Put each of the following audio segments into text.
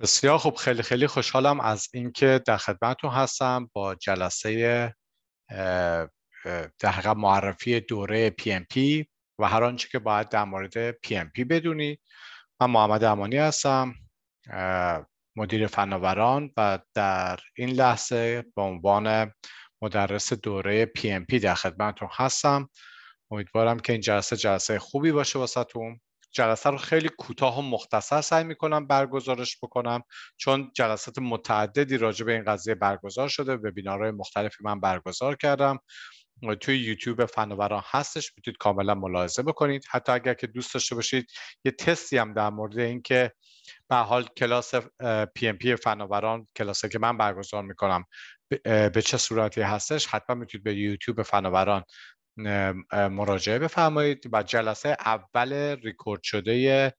بسیار خوب خیلی خیلی خوشحالم از اینکه در خدمتتون هستم با جلسه در معرفی دوره پی ام پی و هر آنچه که باید در مورد پی ام پی بدونید من محمد امانی هستم مدیر فناوران و در این لحظه به عنوان مدرس دوره پی ام پی در خدمتتون هستم امیدوارم که این جلسه جلسه خوبی باشه واسهتون جلسه رو خیلی کوتاه و مختصر سعی میکنم برگزارش بکنم چون جلسات متعددی راجع به این قضیه برگزار شده وبینارهای مختلفی من برگزار کردم توی یوتیوب فناوران هستش میتونید کاملا ملاحظه بکنید حتی اگر که دوست داشته باشید یه تستی هم در مورد اینکه به حال کلاس پی ام پی فناوران کلاسی که من برگزار میکنم به چه صورتی هستش حتما میتونید به یوتیوب فناوران مراجعه بفرمایید و جلسه اول ریکورد شده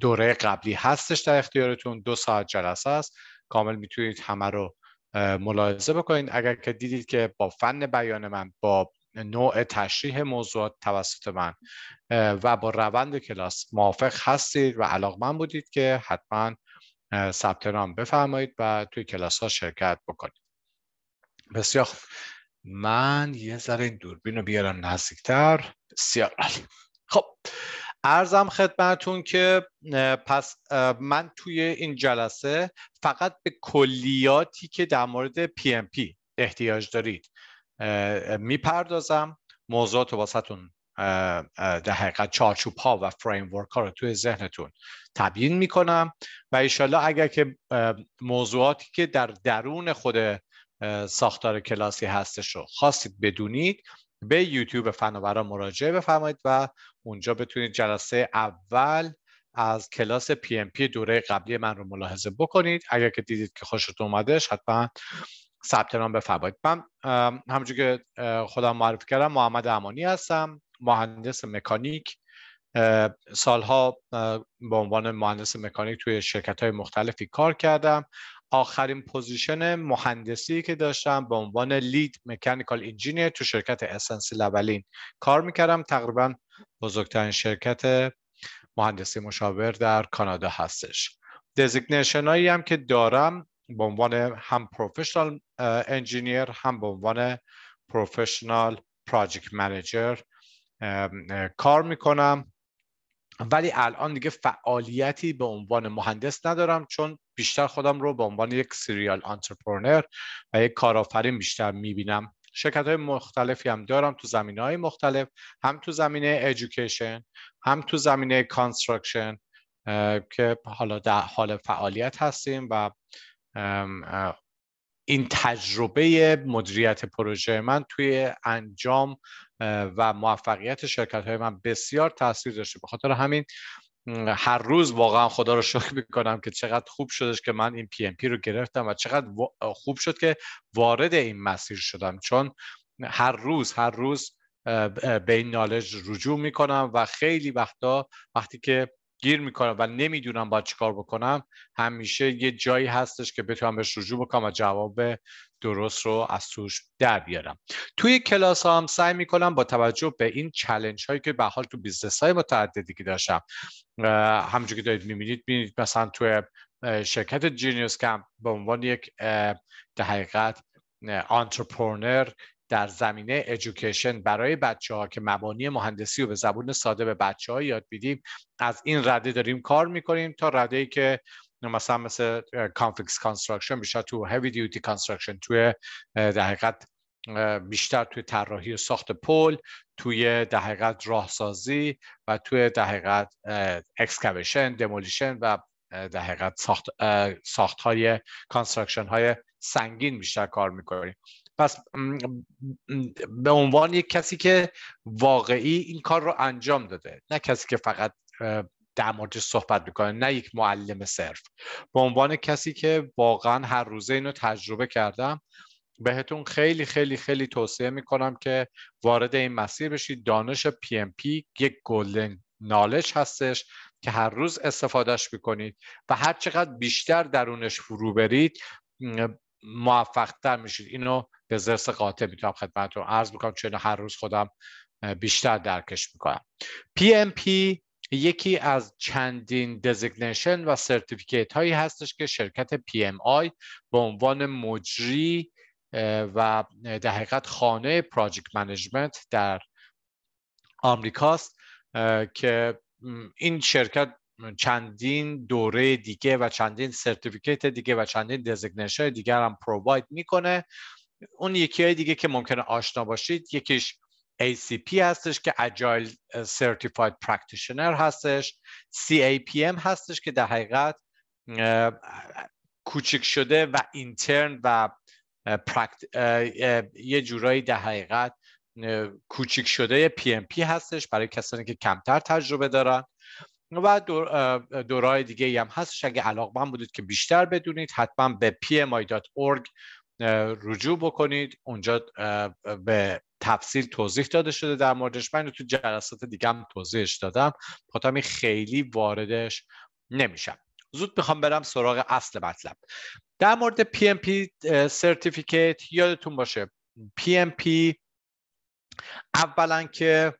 دوره قبلی هستش در اختیارتون دو ساعت جلسه است کامل میتونید همه رو ملاحظه بکنید اگر که دیدید که با فن بیان من با نوع تشریح موضوعات توسط من و با روند کلاس موافق هستید و علاقمند بودید که حتما ثبت نام بفرمایید و توی کلاس ها شرکت بکنید بسیار خوب من یه ذره این دوربین رو بیارم نزدیکتر بسیار عالی خب ارزم خدمتون که پس من توی این جلسه فقط به کلیاتی که در مورد پی ام پی احتیاج دارید میپردازم موضوعات رو واسهتون در حقیقت چارچوب ها و فریم ورک ها رو توی ذهنتون تبیین میکنم و ایشالله اگر که موضوعاتی که در درون خود ساختار کلاسی هستش رو خواستید بدونید به یوتیوب فناورا مراجعه بفرمایید و اونجا بتونید جلسه اول از کلاس پی ام پی دوره قبلی من رو ملاحظه بکنید اگر که دیدید که خوشتون اومدش حتما ثبت نام بفرمایید من همونجور که خودم معرفی کردم محمد امانی هستم مهندس مکانیک سالها به عنوان مهندس مکانیک توی شرکت های مختلفی کار کردم آخرین پوزیشن مهندسی که داشتم به عنوان لید مکانیکال انجینیر تو شرکت اسنسی لبلین کار میکردم تقریبا بزرگترین شرکت مهندسی مشاور در کانادا هستش دزیگنیشن هایی هم که دارم به عنوان هم پروفشنال انجینیر هم به عنوان پروفشنال پراجکت منیجر کار میکنم ولی الان دیگه فعالیتی به عنوان مهندس ندارم چون بیشتر خودم رو به عنوان یک سریال انترپرنر و یک کارآفرین بیشتر میبینم شرکت های مختلفی هم دارم تو زمین های مختلف هم تو زمینه ایژوکیشن هم تو زمینه کانسترکشن که حالا در حال فعالیت هستیم و این تجربه مدیریت پروژه من توی انجام و موفقیت شرکت های من بسیار تاثیر داشته به خاطر همین هر روز واقعا خدا رو شکر کنم که چقدر خوب شدش که من این پی ام پی رو گرفتم و چقدر خوب شد که وارد این مسیر شدم چون هر روز هر روز به این نالج رجوع کنم و خیلی وقتا وقتی که گیر میکنم و نمیدونم باید چیکار بکنم همیشه یه جایی هستش که بتونم بهش رجوع بکنم و جواب درست رو از توش در بیارم توی کلاس ها هم سعی میکنم با توجه به این چلنج هایی که به حال تو بیزنس های متعددی که داشتم همونجور که دارید میبینید بینید مثلا توی شرکت جینیوس کم به عنوان یک در حقیقت انترپرنر در زمینه ادویکیشن برای بچه ها که مبانی مهندسی رو به زبون ساده به بچه ها یاد بیدیم از این رده داریم کار میکنیم تا رده ای که مثلا مثل کانفلیکس کانستراکشن بیشتر تو هیوی دیوتی کانستراکشن توی در حقیقت بیشتر توی طراحی و ساخت پل توی در حقیقت راهسازی و توی در حقیقت اکسکاویشن دمولیشن و در حقیقت ساخت, ساخت های های سنگین بیشتر کار میکنیم پس به عنوان یک کسی که واقعی این کار رو انجام داده نه کسی که فقط در موردش صحبت میکنه نه یک معلم صرف به عنوان کسی که واقعا هر روزه اینو تجربه کردم بهتون خیلی خیلی خیلی توصیه میکنم که وارد این مسیر بشید دانش پی ام پی یک گلدن نالج هستش که هر روز استفادهش میکنید و هر چقدر بیشتر درونش فرو برید موفقتر میشید اینو به زرس قاطع میتونم خدمتتون عرض میکنم چون هر روز خودم بیشتر درکش میکنم PMP یکی از چندین دزگنیشن و سرتیفیکیت هایی هستش که شرکت PMI به عنوان مجری و در حقیقت خانه پراجیکت منیجمنت در آمریکاست که این شرکت چندین دوره دیگه و چندین سرتیفیکیت دیگه و چندین دزگنیشن دیگر هم پروواید میکنه اون یکی های دیگه که ممکنه آشنا باشید یکیش ACP هستش که Agile Certified Practitioner هستش CAPM هستش که در حقیقت کوچک شده و اینترن و یه جورایی در حقیقت کوچیک شده PMP هستش برای کسانی که کمتر تجربه دارن و دورای دیگه هم هستش اگه علاقمند بودید که بیشتر بدونید حتما به pmi.org رجوع بکنید اونجا به تفصیل توضیح داده شده در موردش من تو جلسات دیگه هم توضیحش دادم خاطر خیلی واردش نمیشم زود میخوام برم سراغ اصل مطلب در مورد پی ام پی سرتیفیکیت یادتون باشه پی ام پی اولا که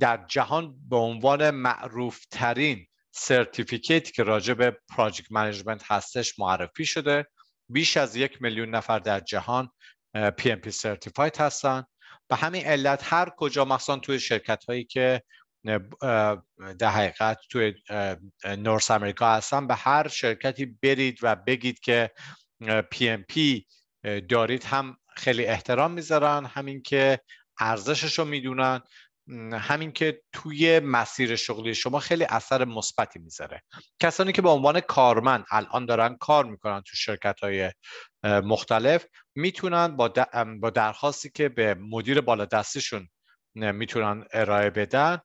در جهان به عنوان معروف ترین سرتیفیکیت که راجع به پراجیکت منیجمنت هستش معرفی شده بیش از یک میلیون نفر در جهان پی ام پی سرتیفاید هستن به همین علت هر کجا مخصوصا توی شرکت هایی که در حقیقت توی نورس امریکا هستن به هر شرکتی برید و بگید که پی ام پی دارید هم خیلی احترام میذارن همین که ارزشش رو میدونن همین که توی مسیر شغلی شما خیلی اثر مثبتی میذاره کسانی که به عنوان کارمند الان دارن کار میکنن تو شرکت های مختلف میتونن با, درخواستی که به مدیر بالا دستشون میتونن ارائه بدن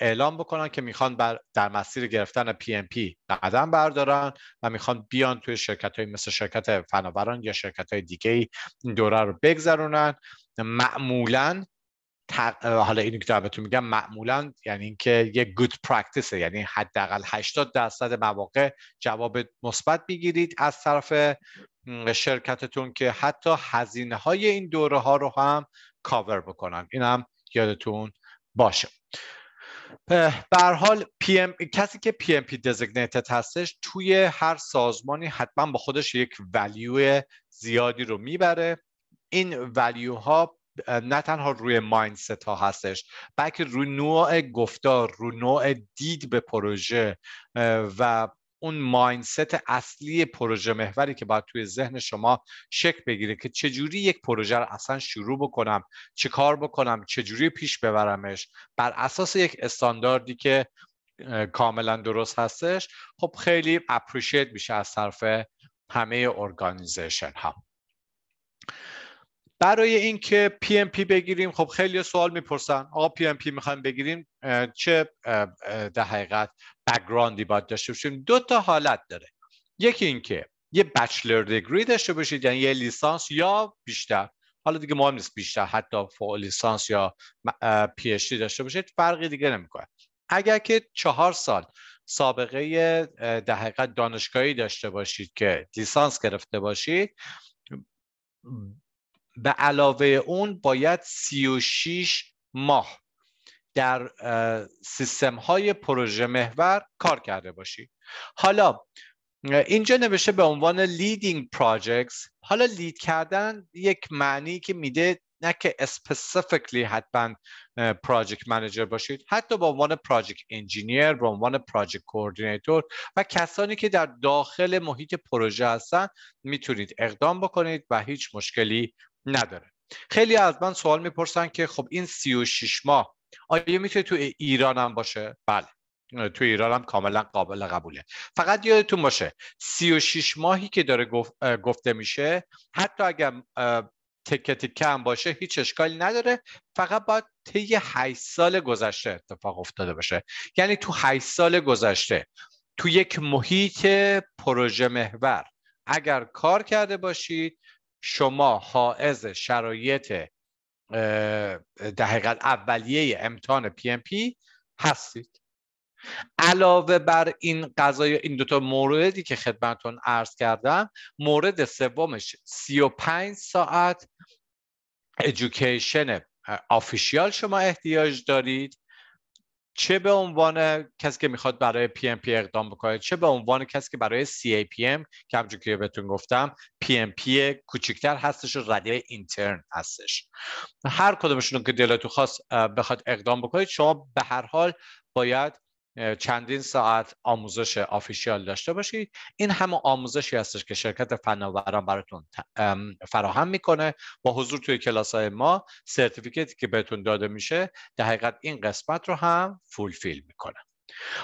اعلام بکنن که میخوان بر در مسیر گرفتن پی ام پی قدم بردارن و میخوان بیان توی شرکت های مثل شرکت فناوران یا شرکت های دیگه ای دوره رو بگذرونن معمولاً حالا اینو که بهتون میگم معمولا یعنی اینکه یه گود پرکتیس یعنی حداقل 80 درصد مواقع جواب مثبت بگیرید از طرف شرکتتون که حتی هزینه های این دوره ها رو هم کاور بکنم این هم یادتون باشه بر حال کسی که پی ام پی هستش توی هر سازمانی حتما با خودش یک ولیو زیادی رو میبره این ولیو ها نه تنها روی مایندست ها هستش بلکه روی نوع گفتار روی نوع دید به پروژه و اون مایندست اصلی پروژه محوری که باید توی ذهن شما شک بگیره که چجوری یک پروژه رو اصلا شروع بکنم چه کار بکنم چجوری پیش ببرمش بر اساس یک استانداردی که کاملا درست هستش خب خیلی اپریشیت میشه از طرف همه ارگانیزیشن ها برای اینکه پی ام پی بگیریم خب خیلی سوال میپرسن آقا پی ام پی میخوایم بگیریم چه در حقیقت بگراندی باید داشته باشیم دو تا حالت داره یکی اینکه یه بچلر دگری داشته باشید یعنی یه لیسانس یا بیشتر حالا دیگه مهم نیست بیشتر حتی فوق لیسانس یا پی داشته باشید فرقی دیگه نمیکنه اگر که چهار سال سابقه در حقیقت دانشگاهی داشته باشید که لیسانس گرفته باشید به علاوه اون باید 36 ماه در سیستم های پروژه محور کار کرده باشی حالا اینجا نوشته به عنوان لیدینگ projects حالا لید کردن یک معنی که میده نه که اسپسیفیکلی حتما پراجکت منیجر باشید حتی به عنوان پراجکت انجینیر به عنوان پراجکت کوردیناتور و کسانی که در داخل محیط پروژه هستن میتونید اقدام بکنید و هیچ مشکلی نداره خیلی از من سوال میپرسن که خب این 36 ماه آیا میتونه تو ایران هم باشه بله تو ایران هم کاملا قابل قبوله فقط یادتون باشه 36 ماهی که داره گفته میشه حتی اگر تکه تکه هم باشه هیچ اشکالی نداره فقط باید طی 8 سال گذشته اتفاق افتاده باشه یعنی تو 8 سال گذشته تو یک محیط پروژه محور اگر کار کرده باشید شما حائز شرایط دقیقت اولیه امتحان پی ام پی هستید علاوه بر این قضای این دوتا موردی که خدمتون عرض کردم مورد سومش 35 ساعت ادویکیشن آفیشیال شما احتیاج دارید چه به عنوان کسی که میخواد برای پی ام پی اقدام بکنه چه به عنوان کسی که برای سی ای پی ام که همجور که بهتون گفتم پی ام پی هستش و ردیه اینترن هستش هر کدومشون که دلتون خواست بخواد اقدام بکنید شما به هر حال باید چندین ساعت آموزش آفیشیال داشته باشید این همه آموزشی هستش که شرکت فناوران براتون فراهم میکنه با حضور توی کلاس های ما سرتیفیکتی که بهتون داده میشه در حقیقت این قسمت رو هم فولفیل میکنه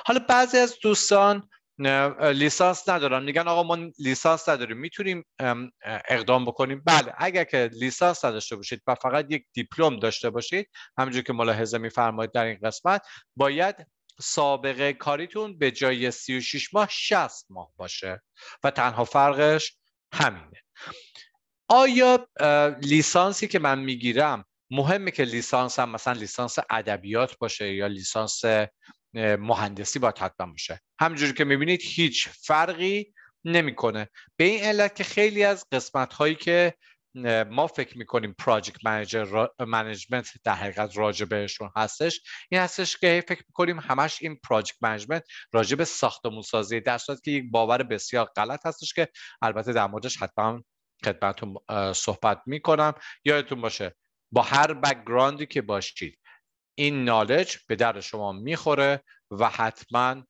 حالا بعضی از دوستان لیسانس ندارن میگن آقا ما لیسانس نداریم میتونیم اقدام بکنیم بله اگر که لیسانس نداشته باشید و فقط یک دیپلم داشته باشید همونجور که ملاحظه میفرمایید در این قسمت باید سابقه کاریتون به جای 36 ماه 60 ماه باشه و تنها فرقش همینه آیا لیسانسی که من میگیرم مهمه که لیسانس هم مثلا لیسانس ادبیات باشه یا لیسانس مهندسی با حتما باشه همجوری که میبینید هیچ فرقی نمیکنه به این علت که خیلی از قسمت هایی که ما فکر میکنیم پراجکت منیجر منیجمنت در حقیقت راجع بهشون هستش این هستش که فکر میکنیم همش این پراجکت منیجمنت راجع به ساختمون سازی در صورت که یک باور بسیار غلط هستش که البته در موردش حتما خدمتتون صحبت میکنم یادتون باشه با هر بکگراندی که باشید این نالج به درد شما میخوره و حتما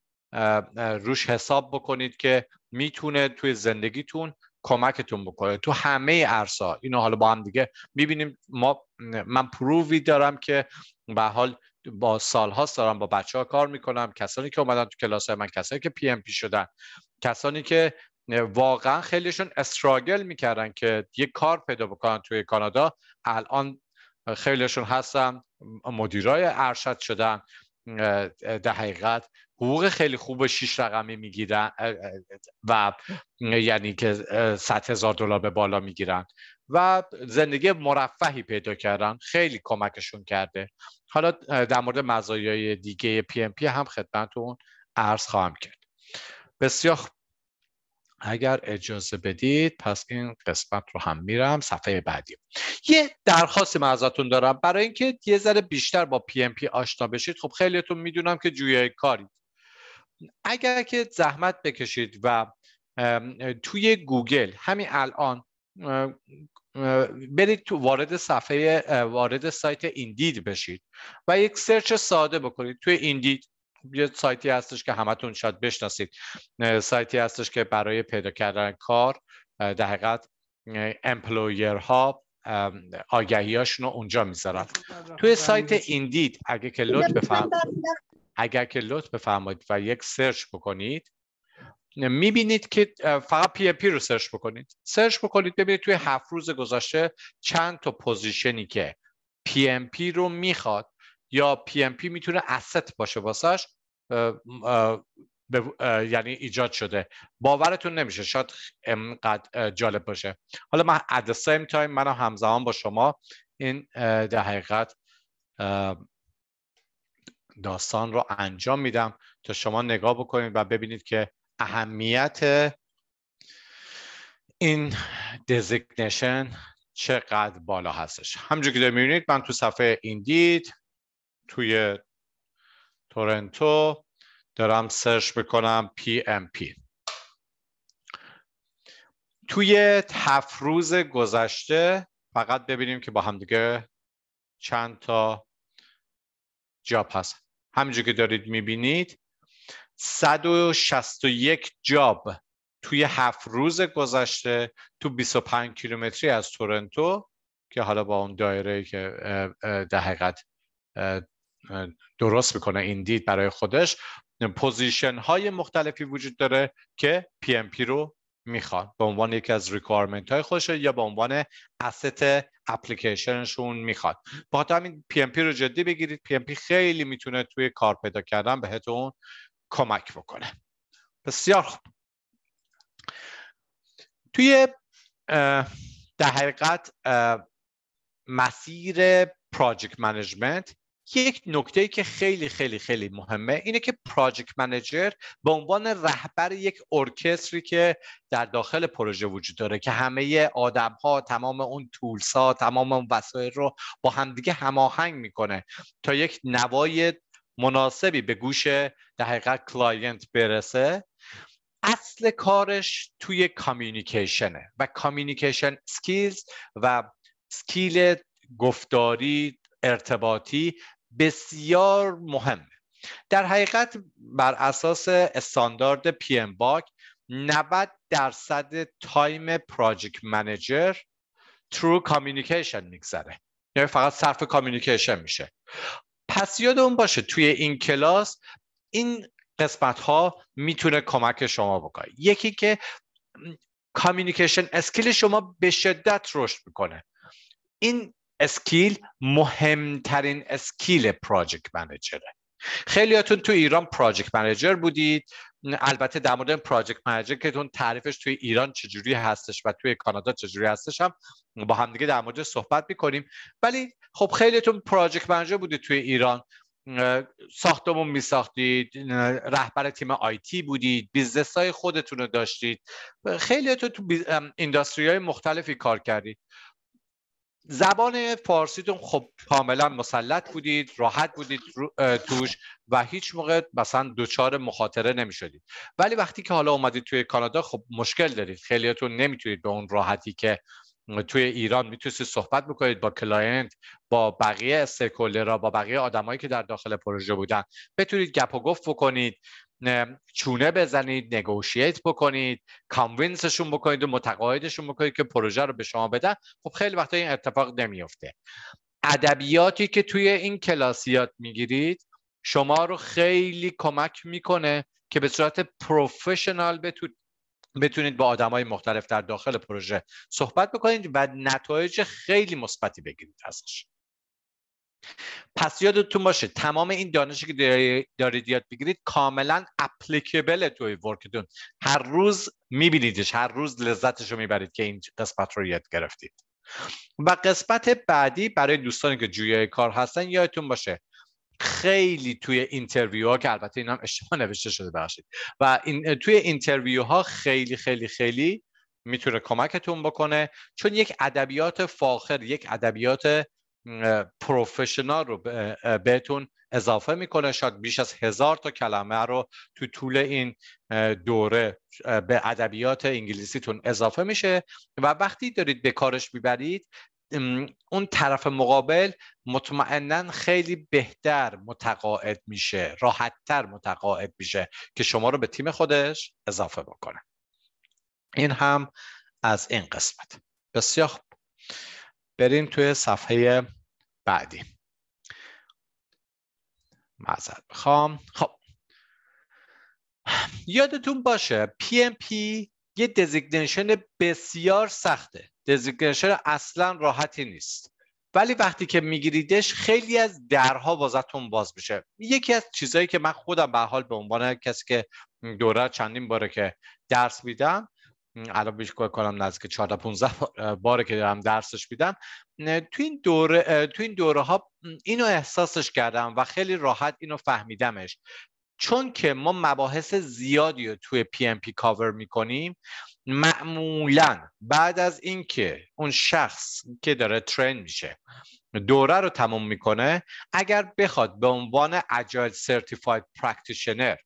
روش حساب بکنید که میتونه توی زندگیتون کمکتون بکنه تو همه ارسا، اینو حالا با هم دیگه میبینیم ما من پرووی دارم که به حال با سالهاست دارم با بچه ها کار میکنم کسانی که اومدن تو کلاس های من کسانی که پی ام پی شدن کسانی که واقعا خیلیشون استراگل میکردن که یه کار پیدا بکنن توی کانادا الان خیلیشون هستن مدیرای ارشد شدن در حقیقت حقوق خیلی خوب شیش رقمی میگیرن و یعنی که ست هزار دلار به بالا میگیرن و زندگی مرفهی پیدا کردن خیلی کمکشون کرده حالا در مورد مزایای دیگه پی ام پی هم خدمتتون عرض خواهم کرد بسیار اگر اجازه بدید پس این قسمت رو هم میرم صفحه بعدی یه درخواست من ازتون دارم برای اینکه یه ذره بیشتر با پی ام پی آشنا بشید خب خیلیتون میدونم که جویای کاری اگر که زحمت بکشید و توی گوگل همین الان برید تو وارد صفحه وارد سایت ایندید بشید و یک سرچ ساده بکنید توی ایندید یه سایتی هستش که همتون شاید بشناسید سایتی هستش که برای پیدا کردن کار در حقیقت امپلویر ها آگهی رو اونجا میذارن توی سایت بله. ایندید اگه که لطف بفهم اگر که لطف بفرمایید و یک سرچ بکنید میبینید که فقط پی پی رو سرچ بکنید سرچ بکنید ببینید توی هفت روز گذشته چند تا پوزیشنی که پی ام پی رو میخواد یا پی ام پی میتونه asset باشه واسش یعنی ایجاد شده باورتون نمیشه شاید انقدر جالب باشه حالا من at the same time من همزمان با شما این در حقیقت داستان رو انجام میدم تا شما نگاه بکنید و ببینید که اهمیت این دزیگنیشن چقدر بالا هستش همجور که میبینید من تو صفحه ایندید توی تورنتو دارم سرچ بکنم PMP توی هفت روز گذشته فقط ببینیم که با همدیگه چند تا جاب هست همینجور که دارید میبینید 161 جاب توی هفت روز گذشته تو 25 کیلومتری از تورنتو که حالا با اون دایره که در حقیقت درست میکنه دید برای خودش پوزیشن های مختلفی وجود داره که پی ام پی رو میخوان به عنوان یکی از ریکوایرمنت های خودشه یا به عنوان اسست اپلیکیشنشون میخواد با همین پی ام پی رو جدی بگیرید پی ام پی خیلی میتونه توی کار پیدا کردن بهتون کمک بکنه بسیار خوب توی در حقیقت مسیر پراجکت منیجمنت یک نکته که خیلی خیلی خیلی مهمه اینه که پراجکت منیجر به عنوان رهبر یک ارکستری که در داخل پروژه وجود داره که همه آدم ها تمام اون تولس ها تمام اون وسایل رو با همدیگه هماهنگ میکنه تا یک نوای مناسبی به گوش در حقیقت کلاینت برسه اصل کارش توی کامیونیکیشنه و کامیونیکیشن سکیلز و سکیل گفتاری ارتباطی بسیار مهمه در حقیقت بر اساس استاندارد پی ام باک 90 درصد تایم پراجکت منیجر ترو کامیونیکیشن میگذره یعنی فقط صرف کامیونیکیشن میشه پس یاد اون باشه توی این کلاس این قسمت ها میتونه کمک شما بکنه یکی که کامیونیکیشن اسکیل شما به شدت رشد میکنه این اسکیل مهمترین اسکیل پراجکت منجره. خیلیاتون تو ایران پراجکت منجر بودید البته در مورد پراجکت منیجر که تون تعریفش توی ایران چجوری هستش و توی کانادا چجوری هستش هم با همدیگه در مورد صحبت میکنیم ولی خب خیلیتون پراجکت منجر بودید توی ایران ساختمون میساختید رهبر تیم آیتی بودید بیزنس های خودتون رو داشتید خیلیتون تو اینداستری های مختلفی کار کردید زبان فارسیتون خب کاملا مسلط بودید راحت بودید توش و هیچ موقع مثلا دوچار مخاطره نمی شدید ولی وقتی که حالا اومدید توی کانادا خب مشکل دارید خیلیاتون نمیتونید به اون راحتی که توی ایران میتونید صحبت بکنید با کلاینت با بقیه استیکولرها با بقیه آدمایی که در داخل پروژه بودن بتونید گپ و گفت بکنید چونه بزنید نگوشیت بکنید کانوینسشون بکنید و متقاعدشون بکنید که پروژه رو به شما بدن خب خیلی وقتا این اتفاق نمیفته ادبیاتی که توی این کلاسیات میگیرید شما رو خیلی کمک میکنه که به صورت پروفشنال بتونید با آدم های مختلف در داخل پروژه صحبت بکنید و نتایج خیلی مثبتی بگیرید ازش پس یادتون باشه تمام این دانشی که دارید یاد بگیرید کاملا اپلیکیبل توی ورکتون هر روز میبینیدش هر روز لذتش رو میبرید که این قسمت رو یاد گرفتید و قسمت بعدی برای دوستانی که جویای کار هستن یادتون باشه خیلی توی اینترویو ها که البته این هم اشتباه نوشته شده باشید. و این توی اینترویو ها خیلی خیلی خیلی میتونه کمکتون بکنه چون یک ادبیات فاخر یک ادبیات پروفشنال رو بهتون اضافه میکنه شاید بیش از هزار تا کلمه رو تو طول این دوره به ادبیات انگلیسیتون اضافه میشه و وقتی دارید به کارش میبرید اون طرف مقابل مطمئنا خیلی بهتر متقاعد میشه راحتتر متقاعد میشه که شما رو به تیم خودش اضافه بکنه این هم از این قسمت بسیار خوب بریم توی صفحه بعدی معذرت بخوام خب یادتون باشه PMP یه دزیگنیشن بسیار سخته دزیگنیشن اصلا راحتی نیست ولی وقتی که میگیریدش خیلی از درها بازتون باز میشه یکی از چیزهایی که من خودم به حال به عنوان کسی که دوره چندین باره که درس میدم الان بیش کنم نزدیک 14 15 باره که دارم درسش میدم تو این دوره تو این دوره ها اینو احساسش کردم و خیلی راحت اینو فهمیدمش چون که ما مباحث زیادی رو توی پی ام پی کاور میکنیم معمولا بعد از اینکه اون شخص که داره ترین میشه دوره رو تموم میکنه اگر بخواد به عنوان اجایل سرتیفاید پرکتیشنر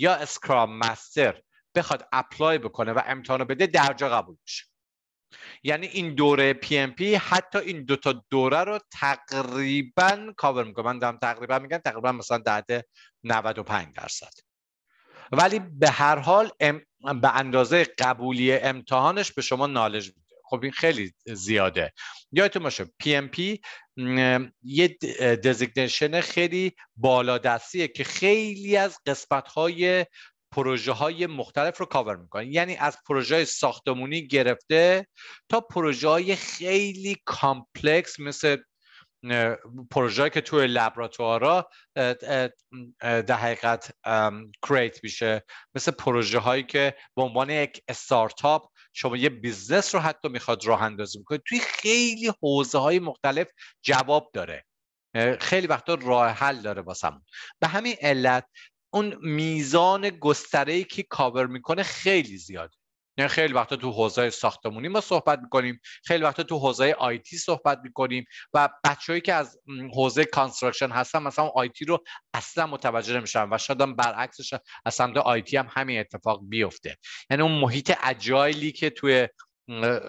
یا اسکرام مستر بخواد اپلای بکنه و امتحان بده درجا قبول میشه یعنی این دوره پی ام پی حتی این دوتا دوره رو تقریبا کاور میکنه من دارم تقریبا میگم تقریبا مثلا دهده 95 درصد ولی به هر حال به اندازه قبولی امتحانش به شما نالج میده خب این خیلی زیاده یادتون باشه پی ام پی یه دزیگنیشن خیلی بالادستیه که خیلی از قسمت های پروژه های مختلف رو کاور میکنه یعنی از پروژه ساختمونی گرفته تا پروژه های خیلی کامپلکس مثل پروژه که توی لبراتوارا در حقیقت کریت میشه مثل پروژه هایی که به عنوان یک استارتاپ شما یه بیزنس رو حتی میخواد راه اندازی میکنید توی خیلی حوزه های مختلف جواب داره خیلی وقتا راه حل داره واسمون به همین علت اون میزان گستره که کاور میکنه خیلی زیاده یعنی خیلی وقتا تو حوزه ساختمونی ما صحبت میکنیم خیلی وقتا تو حوزه آیتی صحبت میکنیم و بچههایی که از حوزه کانستراکشن هستن مثلا آیتی رو اصلا متوجه نمیشن و شاید برعکسش از سمت آیتی هم همین اتفاق بیفته یعنی اون محیط اجایلی که توی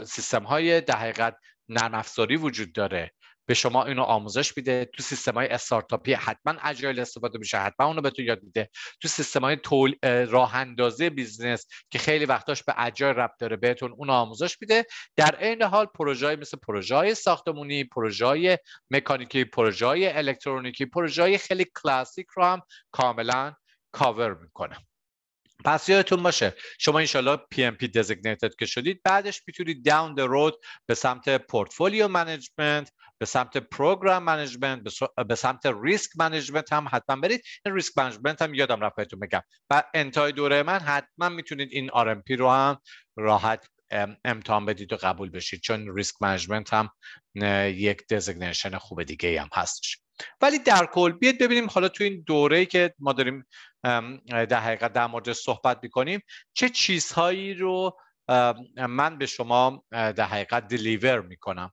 سیستم های در حقیقت نرم افزاری وجود داره به شما اینو آموزش میده تو سیستم های استارتاپی حتما اجایل استفاده میشه حتما اونو بهتون یاد میده تو سیستم های طول... راه بیزنس که خیلی وقتاش به اجایل ربط داره بهتون اونو آموزش میده در عین حال پروژه مثل پروژه های ساختمونی پروژه مکانیکی پروژه الکترونیکی پروژه خیلی کلاسیک رو هم کاملا کاور میکنه پس یادتون باشه شما انشالله پی ام پی که شدید بعدش میتونید داون دی رود به سمت پورتفولیو منیجمنت به سمت پروگرام منیجمنت به سمت ریسک منیجمنت هم حتما برید این ریسک منیجمنت هم یادم رفت بهتون بگم و انتهای دوره من حتما میتونید این RMP رو هم راحت امتحان بدید و قبول بشید چون ریسک منیجمنت هم یک دزیگنیشن خوب دیگه هم هستش ولی در کل بیاد ببینیم حالا تو این دوره‌ای که ما داریم در حقیقت در مورد صحبت میکنیم چه چیزهایی رو من به شما در حقیقت دلیور میکنم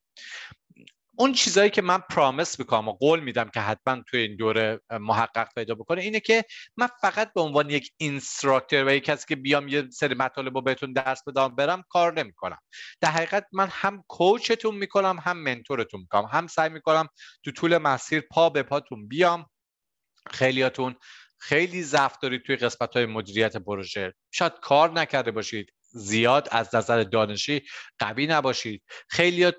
اون چیزایی که من پرامس میکنم و قول میدم که حتما توی این دوره محقق پیدا بکنه اینه که من فقط به عنوان یک اینستراکتور و یک کسی که بیام یه سری مطالب رو بهتون درس بدم برم کار نمیکنم در حقیقت من هم کوچتون میکنم هم منتورتون میکنم هم سعی میکنم تو طول مسیر پا به پاتون بیام خیلیاتون خیلی ضعف دارید توی قسمت های مدیریت پروژه شاید کار نکرده باشید زیاد از نظر دانشی قوی نباشید خیلی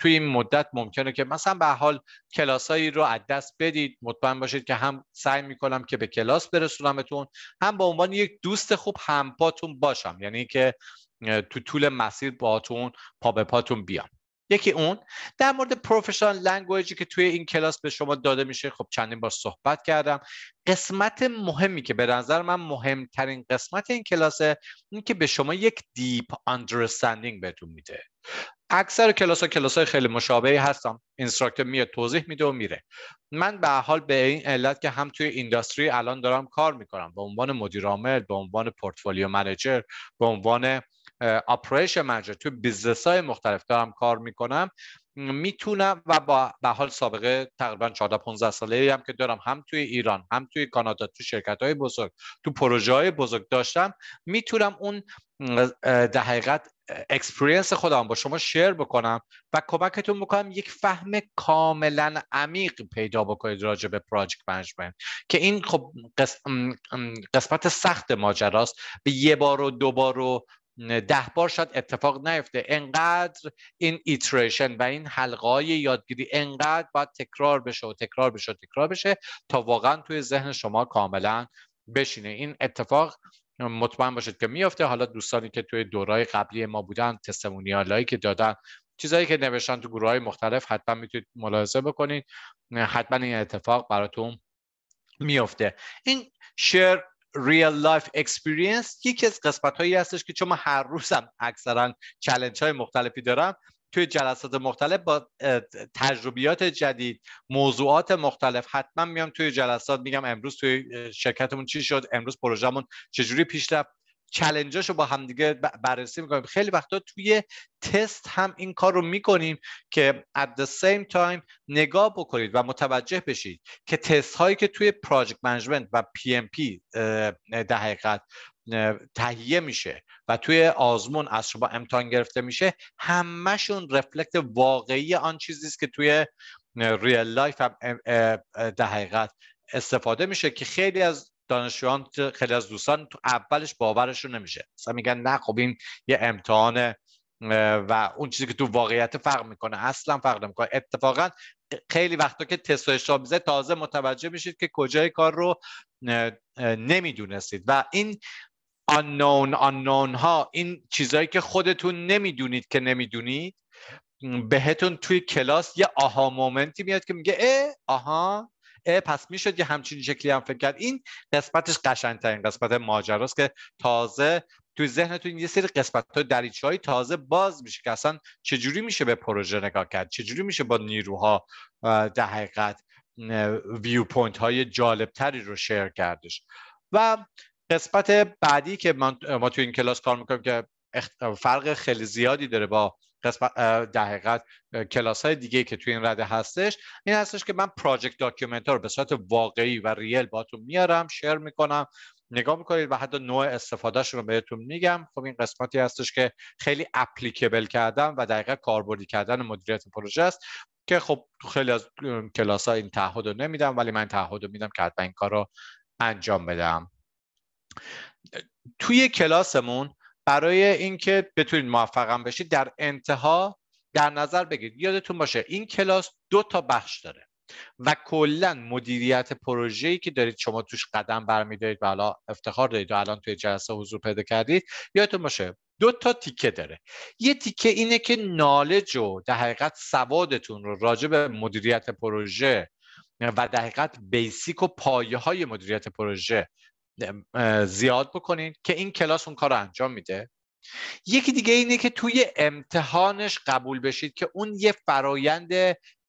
توی این مدت ممکنه که مثلا به حال کلاسایی رو از دست بدید مطمئن باشید که هم سعی میکنم که به کلاس برسونمتون هم به عنوان یک دوست خوب همپاتون باشم یعنی که تو طول مسیر باهاتون پا به پاتون بیام یکی اون در مورد پروفشنال لنگویجی که توی این کلاس به شما داده میشه خب چندین بار صحبت کردم قسمت مهمی که به نظر من مهمترین قسمت این کلاسه این که به شما یک دیپ اندرستندینگ بهتون میده اکثر کلاس ها کلاس های خیلی مشابهی هستم اینستراکتور میاد توضیح میده و میره من به حال به این علت که هم توی اینداستری الان دارم کار میکنم به عنوان مدیرامل، به عنوان پورتفولیو منیجر به عنوان آپریش منجر تو بیزنس های مختلف دارم کار میکنم میتونم و با به حال سابقه تقریبا 14 15 ساله ای هم که دارم هم توی ایران هم توی کانادا تو شرکت های بزرگ تو پروژه های بزرگ داشتم میتونم اون در حقیقت اکسپریانس خودم با شما شیر بکنم و کمکتون بکنم یک فهم کاملا عمیق پیدا بکنید راجع به پراجکت منجمنت که این خب قسمت سخت ماجراست به یه بار و دو ده بار شاید اتفاق نیفته انقدر این ایتریشن و این حلقه یادگیری انقدر باید تکرار بشه و تکرار بشه و تکرار بشه تا واقعا توی ذهن شما کاملا بشینه این اتفاق مطمئن باشید که میفته حالا دوستانی که توی دورای قبلی ما بودن هایی که دادن چیزایی که نوشتن تو گروه های مختلف حتما میتونید ملاحظه بکنید حتما این اتفاق براتون میفته این شعر ریل لایف experience یکی از قسمت هایی هستش که چون ما هر روزم اکثرا چلنج های مختلفی دارم توی جلسات مختلف با تجربیات جدید موضوعات مختلف حتما میام توی جلسات میگم امروز توی شرکتمون چی شد امروز پروژهمون چجوری پیش رفت چلنجاش رو با همدیگه بررسی میکنیم خیلی وقتا توی تست هم این کار رو میکنیم که at the same time نگاه بکنید و متوجه بشید که تست هایی که توی پراجکت management و PMP در حقیقت تهیه میشه و توی آزمون از شما امتحان گرفته میشه همهشون رفلکت واقعی آن چیزی است که توی ریل لایف در حقیقت استفاده میشه که خیلی از دانشجویان خیلی از دوستان تو اولش باورشون نمیشه مثلا میگن نه خب این یه امتحانه و اون چیزی که تو واقعیت فرق میکنه اصلا فرق نمیکنه اتفاقا خیلی وقتا که تست و اشتباه تازه متوجه میشید که کجای کار رو نمیدونستید و این آنون آنون ها این چیزهایی که خودتون نمیدونید که نمیدونید بهتون توی کلاس یه آها مومنتی میاد که میگه اه آها پس میشد یه همچین شکلی هم فکر کرد این قسمتش قشنگترین قسمت ماجراست که تازه توی ذهنتون یه سری قسمت های دریچه های تازه باز میشه که اصلا چجوری میشه به پروژه نگاه کرد چجوری میشه با نیروها در حقیقت ویو پوینت های جالب تری رو شیر کردش و قسمت بعدی که ما, تو توی این کلاس کار میکنیم که فرق خیلی زیادی داره با قسمت در حقیقت کلاس های دیگه که توی این رده هستش این هستش که من پراجکت داکیومنت ها رو به صورت واقعی و ریل باتون میارم شیر میکنم نگاه میکنید و حتی نوع استفادهشون رو بهتون میگم خب این قسمتی هستش که خیلی اپلیکیبل کردم و دقیقه کاربردی کردن مدیریت پروژه است که خب خیلی از کلاس ها این تعهد رو نمیدم ولی من تعهد رو میدم که حتما این کار رو انجام بدم توی کلاسمون برای اینکه بتونید موفقم بشید در انتها در نظر بگیرید یادتون باشه این کلاس دو تا بخش داره و کلا مدیریت پروژه‌ای که دارید شما توش قدم برمیدارید و حالا افتخار دارید و الان توی جلسه حضور پیدا کردید یادتون باشه دو تا تیکه داره یه تیکه اینه که نالج و در حقیقت سوادتون رو راجع به مدیریت پروژه و در حقیقت بیسیک و پایه های مدیریت پروژه زیاد بکنین که این کلاس اون کار رو انجام میده یکی دیگه اینه که توی امتحانش قبول بشید که اون یه فرایند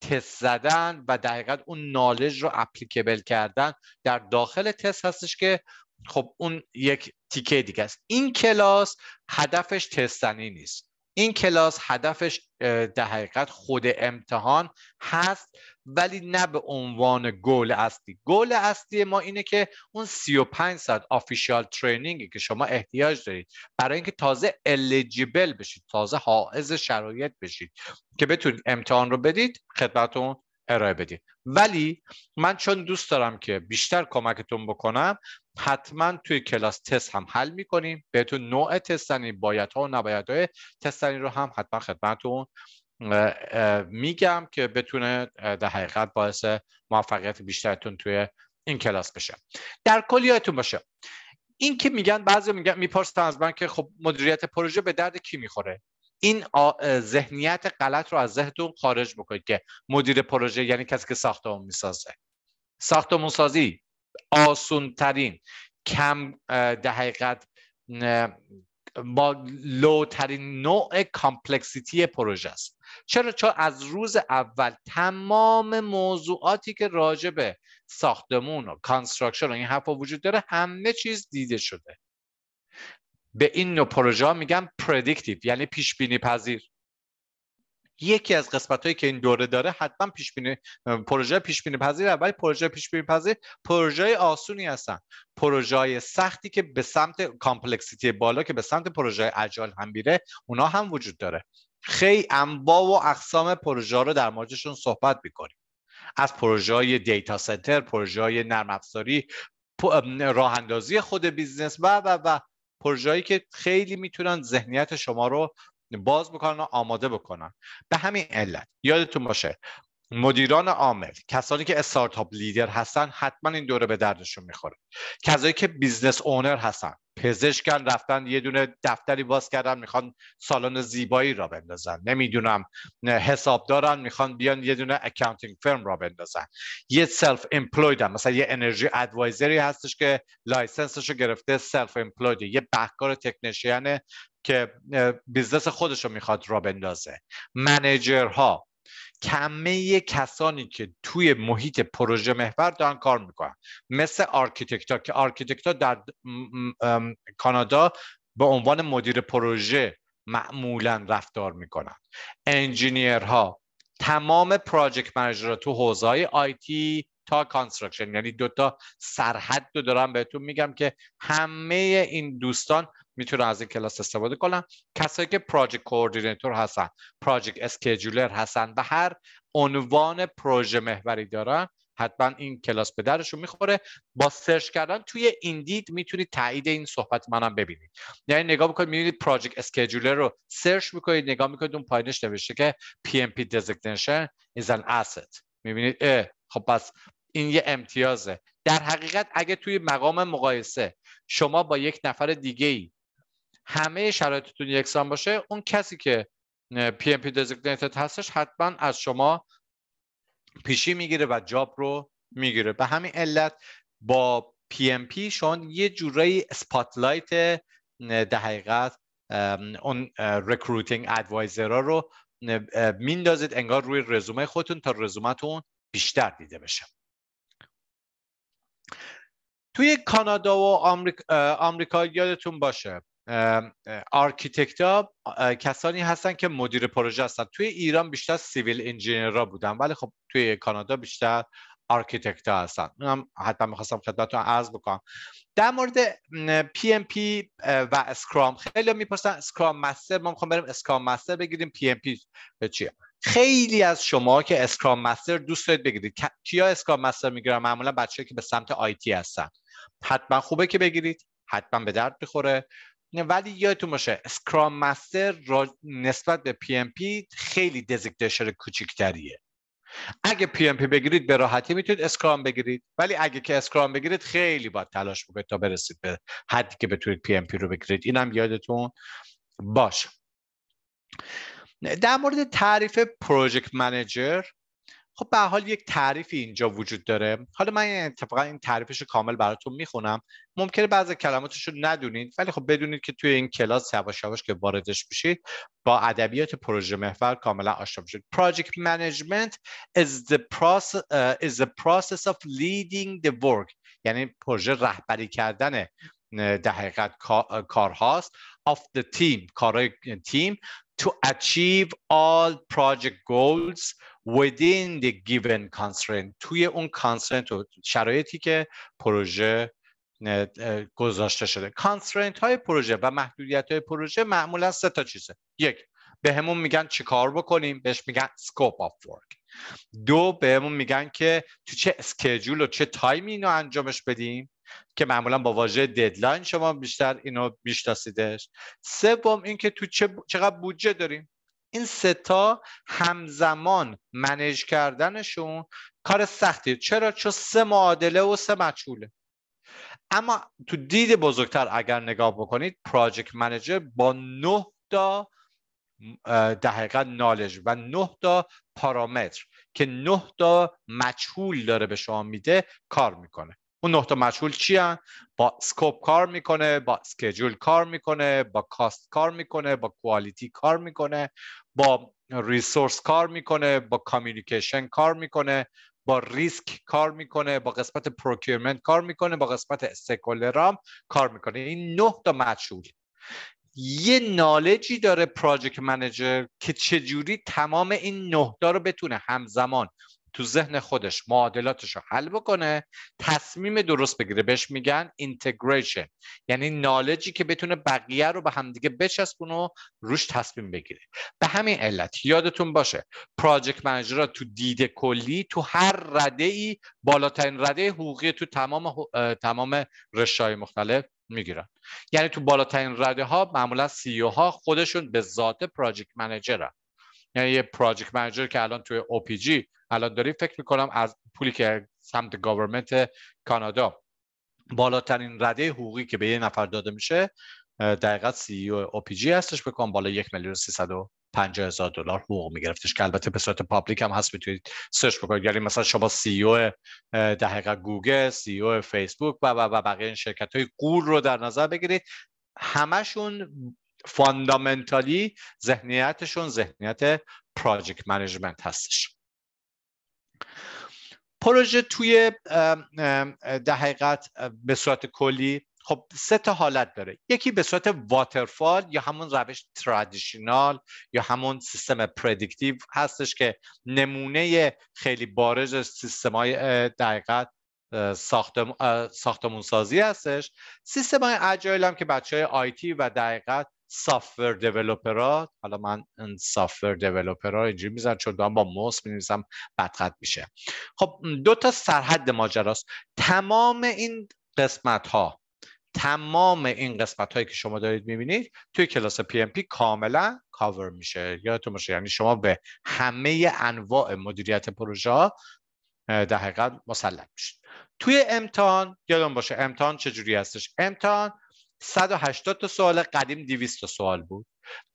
تست زدن و دقیقا اون نالج رو اپلیکیبل کردن در داخل تست هستش که خب اون یک تیکه دیگه است این کلاس هدفش تستنی نیست این کلاس هدفش در حقیقت خود امتحان هست ولی نه به عنوان گل اصلی گل اصلی ما اینه که اون 35 ساعت آفیشال ترینینگی که شما احتیاج دارید برای اینکه تازه الیجیبل بشید تازه حائز شرایط بشید که بتونید امتحان رو بدید خدمتتون ارائه بدید ولی من چون دوست دارم که بیشتر کمکتون بکنم حتما توی کلاس تست هم حل میکنیم بهتون نوع تستنی باید ها و نباید های تستنی رو هم حتما خدمتتون میگم که بتونه در حقیقت باعث موفقیت بیشترتون توی این کلاس بشه در کل یادتون باشه این که میگن بعضی میگن میپرسن از من که خب مدیریت پروژه به درد کی میخوره این ذهنیت غلط رو از ذهنتون خارج بکنید که مدیر پروژه یعنی کسی که ساختمون میسازه ساختمون سازی آسون ترین کم در حقیقت با لوترین نوع کامپلکسیتی پروژه است چرا چون از روز اول تمام موضوعاتی که راجع به ساختمون و کانستراکشن و این حرفا وجود داره همه چیز دیده شده به این نوع پروژه میگن پردیکتیو یعنی پیش بینی پذیر یکی از قسمت هایی که این دوره داره حتما پیش بینی پروژه پیش بینی پذیر ولی پروژه پیش بینی پذیر پروژه آسونی هستن پروژه سختی که به سمت کامپلکسیتی بالا که به سمت پروژه اجال هم بیره اونا هم وجود داره خیلی انواع و اقسام پروژه رو در موردشون صحبت میکنیم از پروژه های دیتا سنتر پروژه های نرم افزاری راه اندازی خود بیزنس و و و پروژه‌ای که خیلی میتونن ذهنیت شما رو باز بکنن و آماده بکنن به همین علت یادتون باشه مدیران عامل کسانی که استارتاپ لیدر هستن حتما این دوره به دردشون میخوره کسایی که بیزنس اونر هستن پزشکن رفتن یه دونه دفتری باز کردن میخوان سالن زیبایی را بندازن نمیدونم حساب دارن میخوان بیان یه دونه اکاونتینگ فرم را بندازن یه سلف امپلوید مثلا یه انرژی ادوایزری هستش که لایسنسش رو گرفته سلف امپلوید یه بهکار تکنشین که بیزنس خودش رو میخواد را بندازه منیجرها کمه کسانی که توی محیط پروژه محور دارن کار میکنن مثل آرکیتکت ها که آرکیتکت ها در کانادا به عنوان مدیر پروژه معمولا رفتار میکنن ها تمام پراجکت منیجرها تو حوزه آیتی تا کانستراکشن یعنی دوتا سرحد رو دارم بهتون میگم که همه این دوستان میتونن از این کلاس استفاده کنن کسایی که پراجکت کوردیناتور هستن پراجکت اسکیجولر هستن و هر عنوان پروژه محوری دارن حتما این کلاس به درشون میخوره با سرچ کردن توی ایندید میتونید تایید این صحبت منم ببینید یعنی نگاه میکنید میبینید پراجکت اسکیجولر رو سرچ میکنید نگاه میکنید اون پایینش نوشته که PMP designation is an asset میبینید خب پس این یه امتیازه در حقیقت اگه توی مقام مقایسه شما با یک نفر دیگه ای همه شرایطتون یکسان باشه اون کسی که پی ام پی هستش حتما از شما پیشی میگیره و جاب رو میگیره به همین علت با پی ام پی شما یه جورایی اسپاتلایت در حقیقت اون رکروتینگ ادوایزرها رو میندازید انگار روی رزومه خودتون تا رزومتون بیشتر دیده بشه توی کانادا و آمریکا, آمریکا یادتون باشه آرکیتکت ها کسانی هستن که مدیر پروژه هستن توی ایران بیشتر سیویل ها بودن ولی خب توی کانادا بیشتر آرکیتکت ها هستن اونم حتما میخواستم خدمتتون عرض بکنم در مورد پی ام پی و اسکرام خیلی میپرسن اسکرام مستر ما میخوام بریم اسکرام مستر بگیریم پی ام پی چیه خیلی از شما که اسکرام مستر دوست دارید بگیرید کیا اسکرام مستر میگیرن معمولا بچه که به سمت آیتی هستن حتما خوبه که بگیرید حتما به درد بخوره ولی یادتون باشه اسکرام مستر نسبت به پی ام پی خیلی دزیکتشر کوچیکتریه اگه پی ام پی بگیرید به راحتی میتونید اسکرام بگیرید ولی اگه که اسکرام بگیرید خیلی باید تلاش بکنید تا برسید به حدی که بتونید پی ام رو بگیرید اینم یادتون باشه در مورد تعریف پروژکت منیجر خب به حال یک تعریفی اینجا وجود داره حالا من اتفاقا این تعریفش کامل براتون میخونم ممکنه بعض کلماتش رو ندونید ولی خب بدونید که توی این کلاس یواش یواش که واردش بشید با ادبیات پروژه محور کاملا آشنا بشید project management is the process is the process of leading the work یعنی پروژه رهبری کردن در حقیقت کارهاست of the team کارهای تیم to achieve all project goals within the given constraint توی اون constraint و شرایطی که پروژه گذاشته شده constraint های پروژه و محدودیت های پروژه معمولا سه تا چیزه یک به همون میگن چه کار بکنیم بهش میگن scope of work دو بهمون میگن که تو چه اسکیجول و چه تایمی اینو انجامش بدیم که معمولا با واژه ددلاین شما بیشتر اینو میشناسیدش سوم اینکه تو چه چقدر بودجه داریم این تا همزمان منیج کردنشون کار سختی. چرا چون سه معادله و سه مچوله اما تو دید بزرگتر اگر نگاه بکنید پراجکت منیجر با نه تا در نالج و نه تا پارامتر که نه تا مجهول داره به شما میده کار میکنه اون نه تا مشغول چی با سکوپ کار میکنه با سکجول کار میکنه با کاست کار میکنه با کوالیتی کار میکنه با ریسورس کار میکنه با کامیونیکیشن کار میکنه با ریسک کار میکنه با قسمت پروکیورمنت کار میکنه با قسمت استکولرام کار میکنه این نه تا مشغول یه نالجی داره پراجکت منجر که چجوری تمام این نهدا رو بتونه همزمان تو ذهن خودش معادلاتش رو حل بکنه تصمیم درست بگیره بهش میگن اینتگریشن یعنی نالجی که بتونه بقیه رو به همدیگه بچسبونه و روش تصمیم بگیره به همین علت یادتون باشه پراجکت را تو دید کلی تو هر رده ای بالاترین رده حقوقی تو تمام تمام رشای مختلف میگیرن یعنی تو بالاترین رده ها معمولا سی ها خودشون به ذات پراجکت منیجرن یعنی یه پراجکت منیجر که الان توی OPG الان داریم فکر میکنم از پولی که سمت گاورمنت کانادا بالاترین رده حقوقی که به یه نفر داده میشه دقیقا سی او او پی جی هستش بکنم بالا یک میلیون پنجه هزار دلار حقوق میگرفتش که البته به صورت پابلیک هم هست میتونید سرچ بکنید یعنی مثلا شما سی او دقیقا گوگل سی او فیسبوک و و بقیه این شرکت های قول رو در نظر بگیرید همشون فاندامنتالی ذهنیتشون ذهنیت پراجکت منیجمنت هستش پروژه توی در حقیقت به صورت کلی خب سه تا حالت داره یکی به صورت واترفال یا همون روش ترادیشنال یا همون سیستم پردیکتیو هستش که نمونه خیلی بارز سیستم های دقیقت ساختم... ساختمون سازی هستش سیستم های اجایل هم که بچه های آیتی و دقیقت سافتور دیولوپر حالا من سافتور ها اینجوری میزن چون دارم با موس مینویسم بدقد میشه خب دو تا سرحد ماجراست تمام این قسمت ها تمام این قسمت هایی که شما دارید میبینید توی کلاس پی ام پی کاملا کاور میشه یادتون باشه یعنی شما به همه انواع مدیریت پروژه ها در حقیقت مسلم میشه توی امتحان یادم باشه امتحان چجوری هستش امتحان 180 تا سوال قدیم 200 تا سوال بود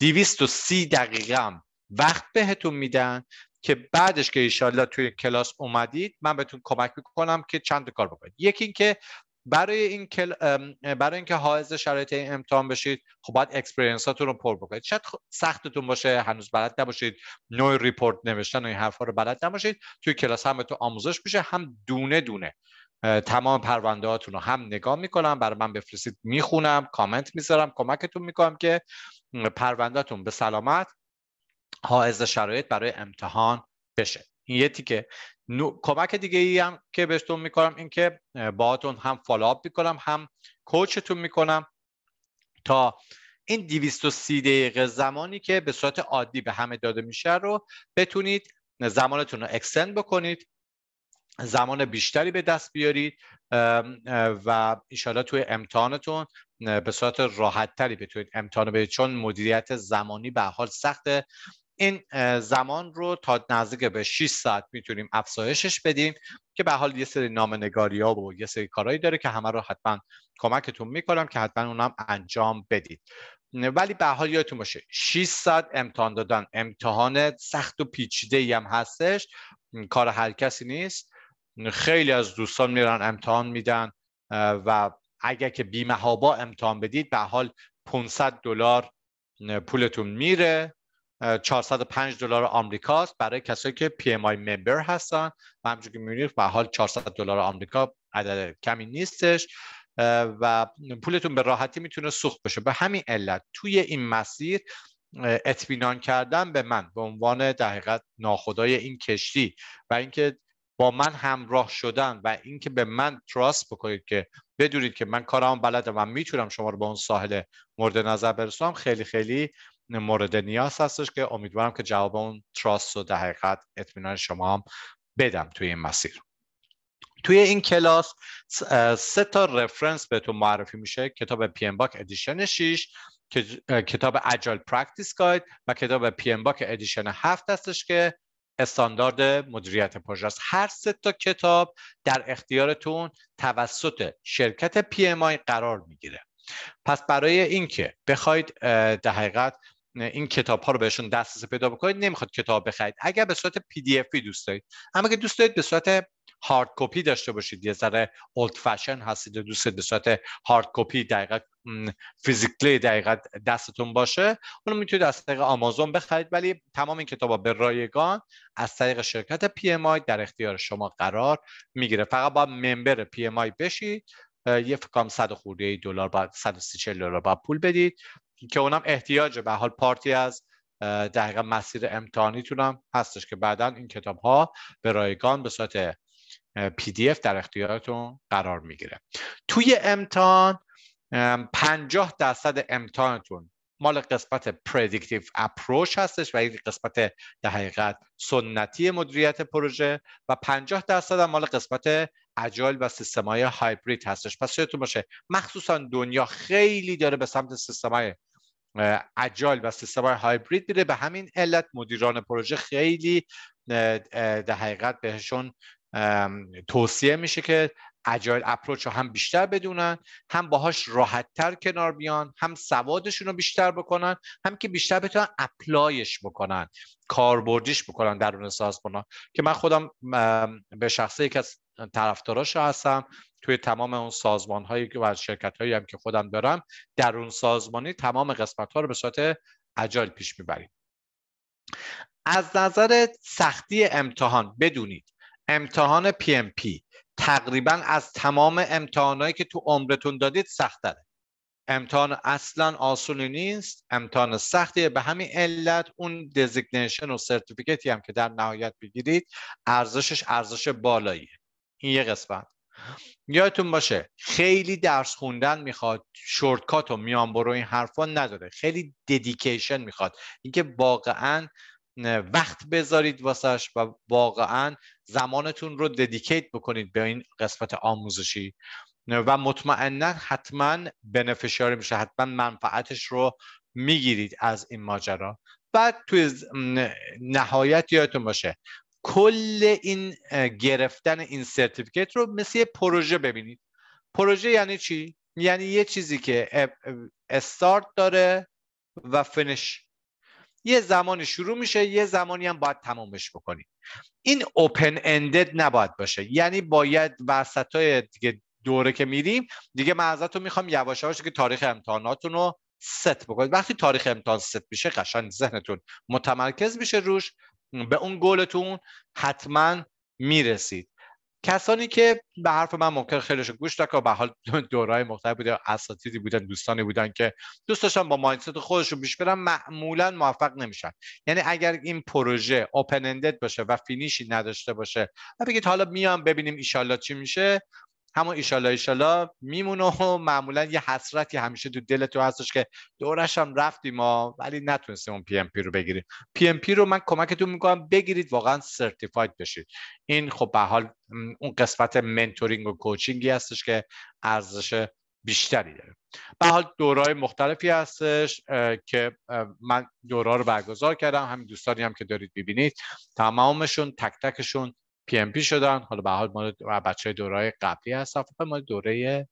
230 دقیقه هم وقت بهتون میدن که بعدش که ایشالله توی کلاس اومدید من بهتون کمک میکنم که چند کار بکنید یکی اینکه برای این برای اینکه حائز شرایط این امتحان بشید خب باید اکسپریانس هاتون رو پر بکنید شاید سختتون باشه هنوز بلد نباشید نوع ریپورت نوشتن و این حرفا رو بلد نباشید توی کلاس هم تو آموزش میشه هم دونه دونه تمام پرونده هاتون رو هم نگاه میکنم برای من بفرستید میخونم کامنت میذارم کمکتون میکنم که پروندهتون به سلامت حائز شرایط برای امتحان بشه این یه تیکه کمک دیگه ای هم که بهتون میکنم این که باهاتون هم فالوآپ میکنم هم کوچتون میکنم تا این 230 دقیقه زمانی که به صورت عادی به همه داده میشه رو بتونید زمانتون رو اکسند بکنید زمان بیشتری به دست بیارید و انشالله توی امتحانتون به صورت راحت تری بتونید امتحان بدید چون مدیریت زمانی به حال سخته این زمان رو تا نزدیک به 6 ساعت میتونیم افزایشش بدیم که به حال یه سری نامنگاری ها و یه سری کارهایی داره که همه رو حتما کمکتون میکنم که حتما اونم انجام بدید ولی به حال یادتون باشه 6 ساعت امتحان دادن امتحان سخت و پیچیده ای هم هستش کار هر کسی نیست خیلی از دوستان میرن امتحان میدن و اگر که با امتحان بدید به حال 500 دلار پولتون میره 405 دلار آمریکاست برای کسایی که پی ام آی ممبر هستن و همچنین که میبینید به حال 400 دلار آمریکا عدد کمی نیستش و پولتون به راحتی میتونه سوخت بشه به همین علت توی این مسیر اطمینان کردن به من به عنوان در حقیقت ناخدای این کشتی و اینکه با من همراه شدن و اینکه به من تراست بکنید که بدونید که من کارم بلدم و میتونم شما رو به اون ساحل مورد نظر برسونم خیلی خیلی مورد نیاز هستش که امیدوارم که جواب اون تراست و در حقیقت اطمینان شما هم بدم توی این مسیر توی این کلاس سه تا رفرنس تو معرفی میشه کتاب پی ام باک ادیشن 6 کتاب اجایل پرکتیس گاید و کتاب پی ام باک ادیشن 7 هستش که استاندارد مدیریت پروژه است هر سه تا کتاب در اختیارتون توسط شرکت پی ام آی قرار میگیره پس برای اینکه بخواید در حقیقت این کتاب ها رو بهشون دسترسی پیدا بکنید نمیخواد کتاب بخرید اگر به صورت پی دی دوست دارید اما که دوست دارید به صورت هارد کپی داشته باشید یه ذره اولد فشن هستید دوست به صورت هارد کپی دقیقا فیزیکلی دقیقا دستتون باشه اون میتونید از طریق آمازون بخرید ولی تمام این کتاب ها به رایگان از طریق شرکت پی ام آی در اختیار شما قرار میگیره فقط با ممبر پی بشید یه فکام صد خورده دلار بعد 130 دلار با پول بدید که اونم احتیاجه به حال پارتی از دقیقا مسیر امتحانیتون تونم هستش که بعدا این کتاب ها به رایگان به صورت پی دی اف در اختیارتون قرار میگیره توی امتحان پنجاه درصد امتحانتون مال قسمت پردیکتیو اپروچ هستش و این قسمت در حقیقت سنتی مدیریت پروژه و 50 درصد مال قسمت اجایل و سیستم های هایبرید هستش پس یادتون باشه مخصوصا دنیا خیلی داره به سمت سیستم های اجایل و سیستم های هایبرید میره به همین علت مدیران پروژه خیلی در حقیقت بهشون توصیه میشه که اجایل اپروچ رو هم بیشتر بدونن هم باهاش راحتتر کنار بیان هم سوادشون رو بیشتر بکنن هم که بیشتر بتونن اپلایش بکنن کاربردیش بکنن درون سازمان که من خودم به شخصه یک از طرفداراش هستم توی تمام اون سازمان هایی و شرکت هایی هم که خودم دارم در اون سازمانی تمام قسمت ها رو به صورت اجایل پیش میبریم از نظر سختی امتحان بدونید امتحان پی ام پی تقریبا از تمام هایی که تو عمرتون دادید سخت داره امتحان اصلا آسونی نیست امتحان سختیه به همین علت اون دزیگنیشن و سرتیفیکتی هم که در نهایت بگیرید ارزشش ارزش بالاییه این یه قسمت یادتون باشه خیلی درس خوندن میخواد شورتکات و میان برو این حرفا نداره خیلی ددیکیشن میخواد اینکه واقعا وقت بذارید واسش و واقعا زمانتون رو ددیکیت بکنید به این قسمت آموزشی و مطمئنا حتما بنفشاری میشه حتما منفعتش رو میگیرید از این ماجرا بعد توی نهایت یادتون باشه کل این گرفتن این سرتیفیکت رو مثل یه پروژه ببینید پروژه یعنی چی یعنی یه چیزی که استارت داره و فنش یه زمانی شروع میشه یه زمانی هم باید تمامش بکنید این اوپن اندد نباید باشه یعنی باید های دیگه دوره که میریم دیگه من ازتون میخوام یواش باشه که تاریخ امتحاناتون رو ست بکنید وقتی تاریخ امتحان ست میشه قشنگ ذهنتون متمرکز میشه روش به اون گلتون حتما میرسید کسانی که به حرف من ممکن خیلیش گوش و به حال دورهای مختلف بوده اساتیدی بودن دوستانی بودن که دوست داشتن با مایندست خودشون پیش برن معمولا موفق نمیشن یعنی اگر این پروژه اوپن اندد باشه و فینیشی نداشته باشه و بگید حالا میام ببینیم ایشالله چی میشه همون ایشالا ایشالا میمونه و معمولا یه حسرتی همیشه تو دل تو هستش که دورش هم رفتیم ما ولی نتونستیم اون پی ام پی رو بگیریم پی ام پی رو من کمکتون میکنم بگیرید واقعا سرتیفاید بشید این خب به حال اون قسمت منتورینگ و کوچینگی هستش که ارزش بیشتری داره به حال دورای مختلفی هستش که من دورا رو برگزار کردم همین دوستانی هم که دارید ببینید تمامشون تک تکشون پی ام پی شدن حالا به حال ما بچه های دوره قبلی هستن مال ما دوره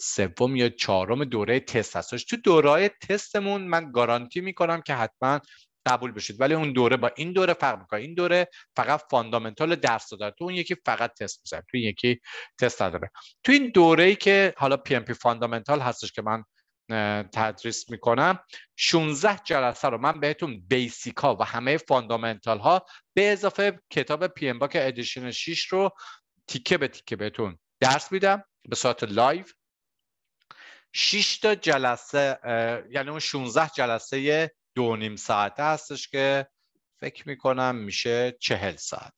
سوم یا چهارم دوره تست هستش تو دوره تستمون من گارانتی میکنم که حتما قبول بشید ولی اون دوره با این دوره فرق میکنه این دوره فقط فاندامنتال درس داره تو اون یکی فقط تست میزنه تو یکی تست داره. تو این دوره ای که حالا پی ام پی فاندامنتال هستش که من تدریس میکنم 16 جلسه رو من بهتون ها و همه فاندامنتال ها به اضافه کتاب پی ام باک ادیشن 6 رو تیکه به تیکه بهتون درس میدم به صورت لایو 6 تا جلسه یعنی اون 16 جلسه دو نیم ساعته هستش که فکر میکنم میشه چهل ساعت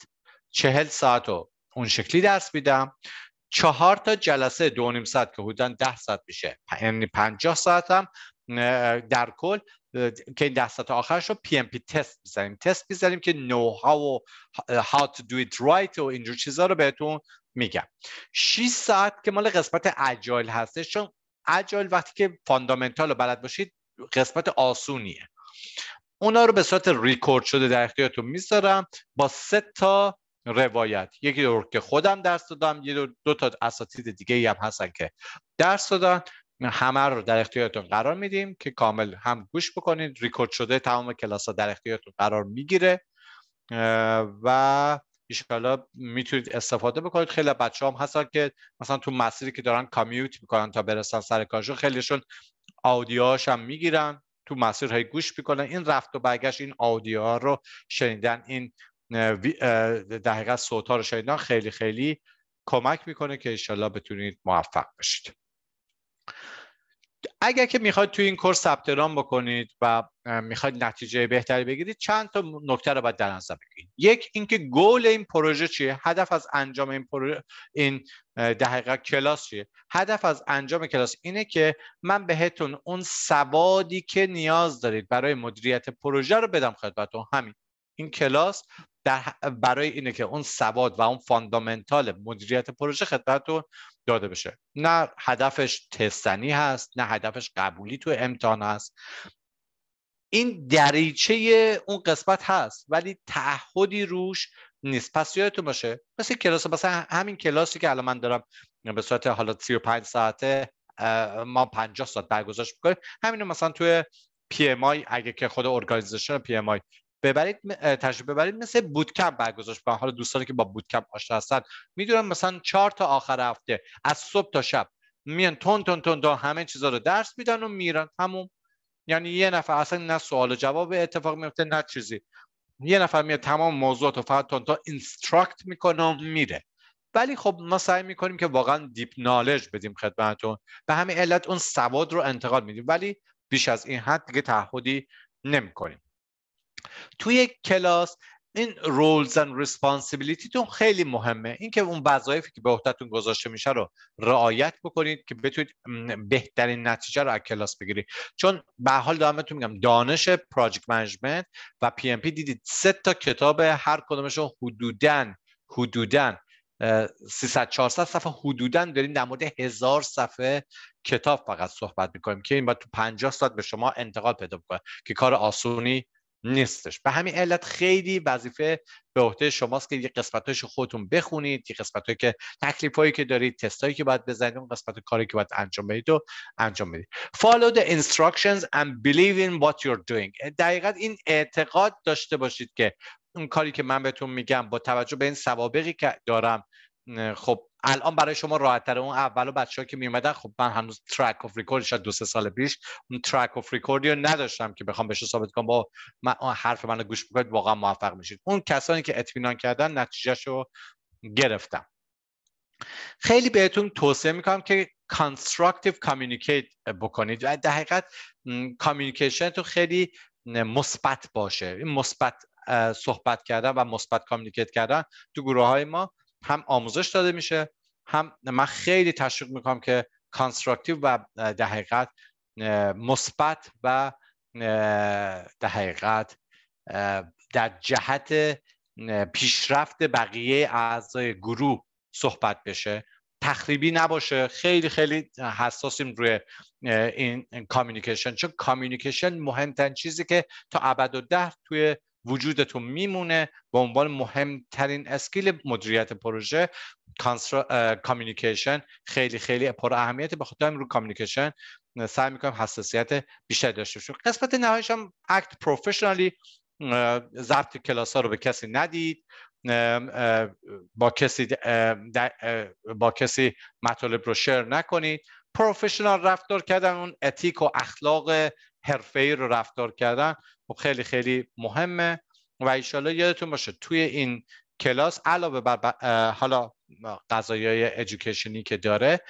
چهل ساعت رو اون شکلی درس میدم چهار تا جلسه دو نیم ساعت که حدودا ده ساعت میشه یعنی پنجاه ساعت هم در کل که این ده ساعت آخرش رو پی ام پی تست میزنیم تست میزنیم که نو ها و how تو دو ایت right و اینجور چیزا رو بهتون میگم 6 ساعت که مال قسمت اجایل هستش چون اجایل وقتی که فاندامنتال رو بلد باشید قسمت آسونیه اونا رو به صورت ریکورد شده در اختیارتون میذارم با سه تا روایت یکی دور که خودم درس دادم یه دو تا اساتید دیگه هم هستن که درس دادن همه رو در اختیارتون قرار میدیم که کامل هم گوش بکنید ریکورد شده تمام کلاس ها در اختیارتون قرار میگیره و ایشکالا میتونید استفاده بکنید خیلی بچه هم هستن که مثلا تو مسیری که دارن کامیوت میکنن تا برسن سر کارشون خیلیشون آودیوهاش هم میگیرن تو مسیرهای گوش میکنن این رفت و برگشت این ها رو شنیدن این در حقیقت ها رو شنیدن خیلی خیلی کمک میکنه که انشالله بتونید موفق بشید اگر که میخواید توی این کورس ثبت نام بکنید و میخواید نتیجه بهتری بگیرید چند تا نکته رو باید در نظر بگیرید یک اینکه گول این پروژه چیه هدف از انجام این پروژه این دقیقه کلاس چیه هدف از انجام کلاس اینه که من بهتون اون سوادی که نیاز دارید برای مدیریت پروژه رو بدم خدمتتون همین این کلاس در برای اینه که اون سواد و اون فاندامنتال مدیریت پروژه خدمتتون داده بشه نه هدفش تستنی هست نه هدفش قبولی تو امتحان هست این دریچه اون قسمت هست ولی تعهدی روش نیست پس یادتون باشه مثل کلاس مثلا همین کلاسی که الان من دارم به صورت حالا 35 ساعته ما 50 ساعت برگزارش میکنیم همینو مثلا توی پی ام آی اگه که خود ارگانیزیشن پی ام آی ببرید تجربه ببرید مثل کمپ برگزارش با حالا دوستانی که با کمپ آشنا هستن میدونن مثلا چهار تا آخر هفته از صبح تا شب میان تون تون تون تون همه چیزا رو درس میدن و میرن همون یعنی یه نفر اصلا نه سوال و جواب اتفاق میفته نه چیزی یه نفر میاد تمام موضوعات رو فقط تون تون اینستراکت میکنه و میره ولی خب ما سعی میکنیم که واقعا دیپ نالج بدیم خدمتتون به همین علت اون سواد رو انتقال میدیم ولی بیش از این حد دیگه تعهدی نمیکنیم توی کلاس این رولز and ریسپانسیبিলিتیتون خیلی مهمه اینکه اون وظایفی که به عهدهتون گذاشته میشه رو رعایت بکنید که بتونید بهترین نتیجه رو از کلاس بگیرید چون به حال دارم میگم دانش پراجکت منیجمنت و پی ام پی دیدید سه تا کتاب هر کدومشون حدودن حدودن 300 400 صفحه حدودا داریم در مورد هزار صفحه کتاب فقط صحبت میکنیم که این باید تو 50 ساعت به شما انتقال پیدا بکنه که کار آسونی نیستش به همین علت خیلی وظیفه به عهده شماست که یه قسمتاش خودتون بخونید یه قسمتایی که تکلیف هایی که دارید تستایی که باید بزنید اون قسمت کاری که باید انجام بدید و انجام بدید follow the instructions and believe in what you're doing دقیقا این اعتقاد داشته باشید که اون کاری که من بهتون میگم با توجه به این سوابقی که دارم خب الان برای شما راحت تره اون اول بچه ها که میومدن خب من هنوز ترک اف ریکورد شد دو سه سال پیش اون ترک اف ریکوردی رو نداشتم که بخوام بهش ثابت کنم با من حرف منو گوش بکنید واقعا موفق میشید اون کسانی که اطمینان کردن نتیجهش رو گرفتم خیلی بهتون توصیه میکنم که constructive communicate بکنید و در حقیقت کامیونیکیشن تو خیلی مثبت باشه این مثبت صحبت کردن و مثبت کامیونیکیت کردن تو گروه های ما هم آموزش داده میشه هم من خیلی تشویق میکنم که کانستراکتیو و در حقیقت مثبت و در حقیقت در جهت پیشرفت بقیه اعضای گروه صحبت بشه تخریبی نباشه خیلی خیلی حساسیم روی این کامیونیکیشن چون کامیونیکیشن مهمترین چیزی که تا ابد و ده توی وجودتون میمونه به عنوان مهمترین اسکیل مدیریت پروژه کامیونیکیشن خیلی خیلی پر اهمیته به خاطر رو کامیونیکیشن سعی میکنیم حساسیت بیشتری داشته باشیم قسمت نهاییش هم اکت پروفشنالی ضبط کلاس ها رو به کسی ندید با کسی با کسی مطالب رو شیر نکنید پروفشنال رفتار کردن اون اتیک و اخلاق ای رو رفتار کردن خب خیلی خیلی مهمه و ایشالا یادتون باشه توی این کلاس علاوه بر حالا قضایای ایژوکیشنی که داره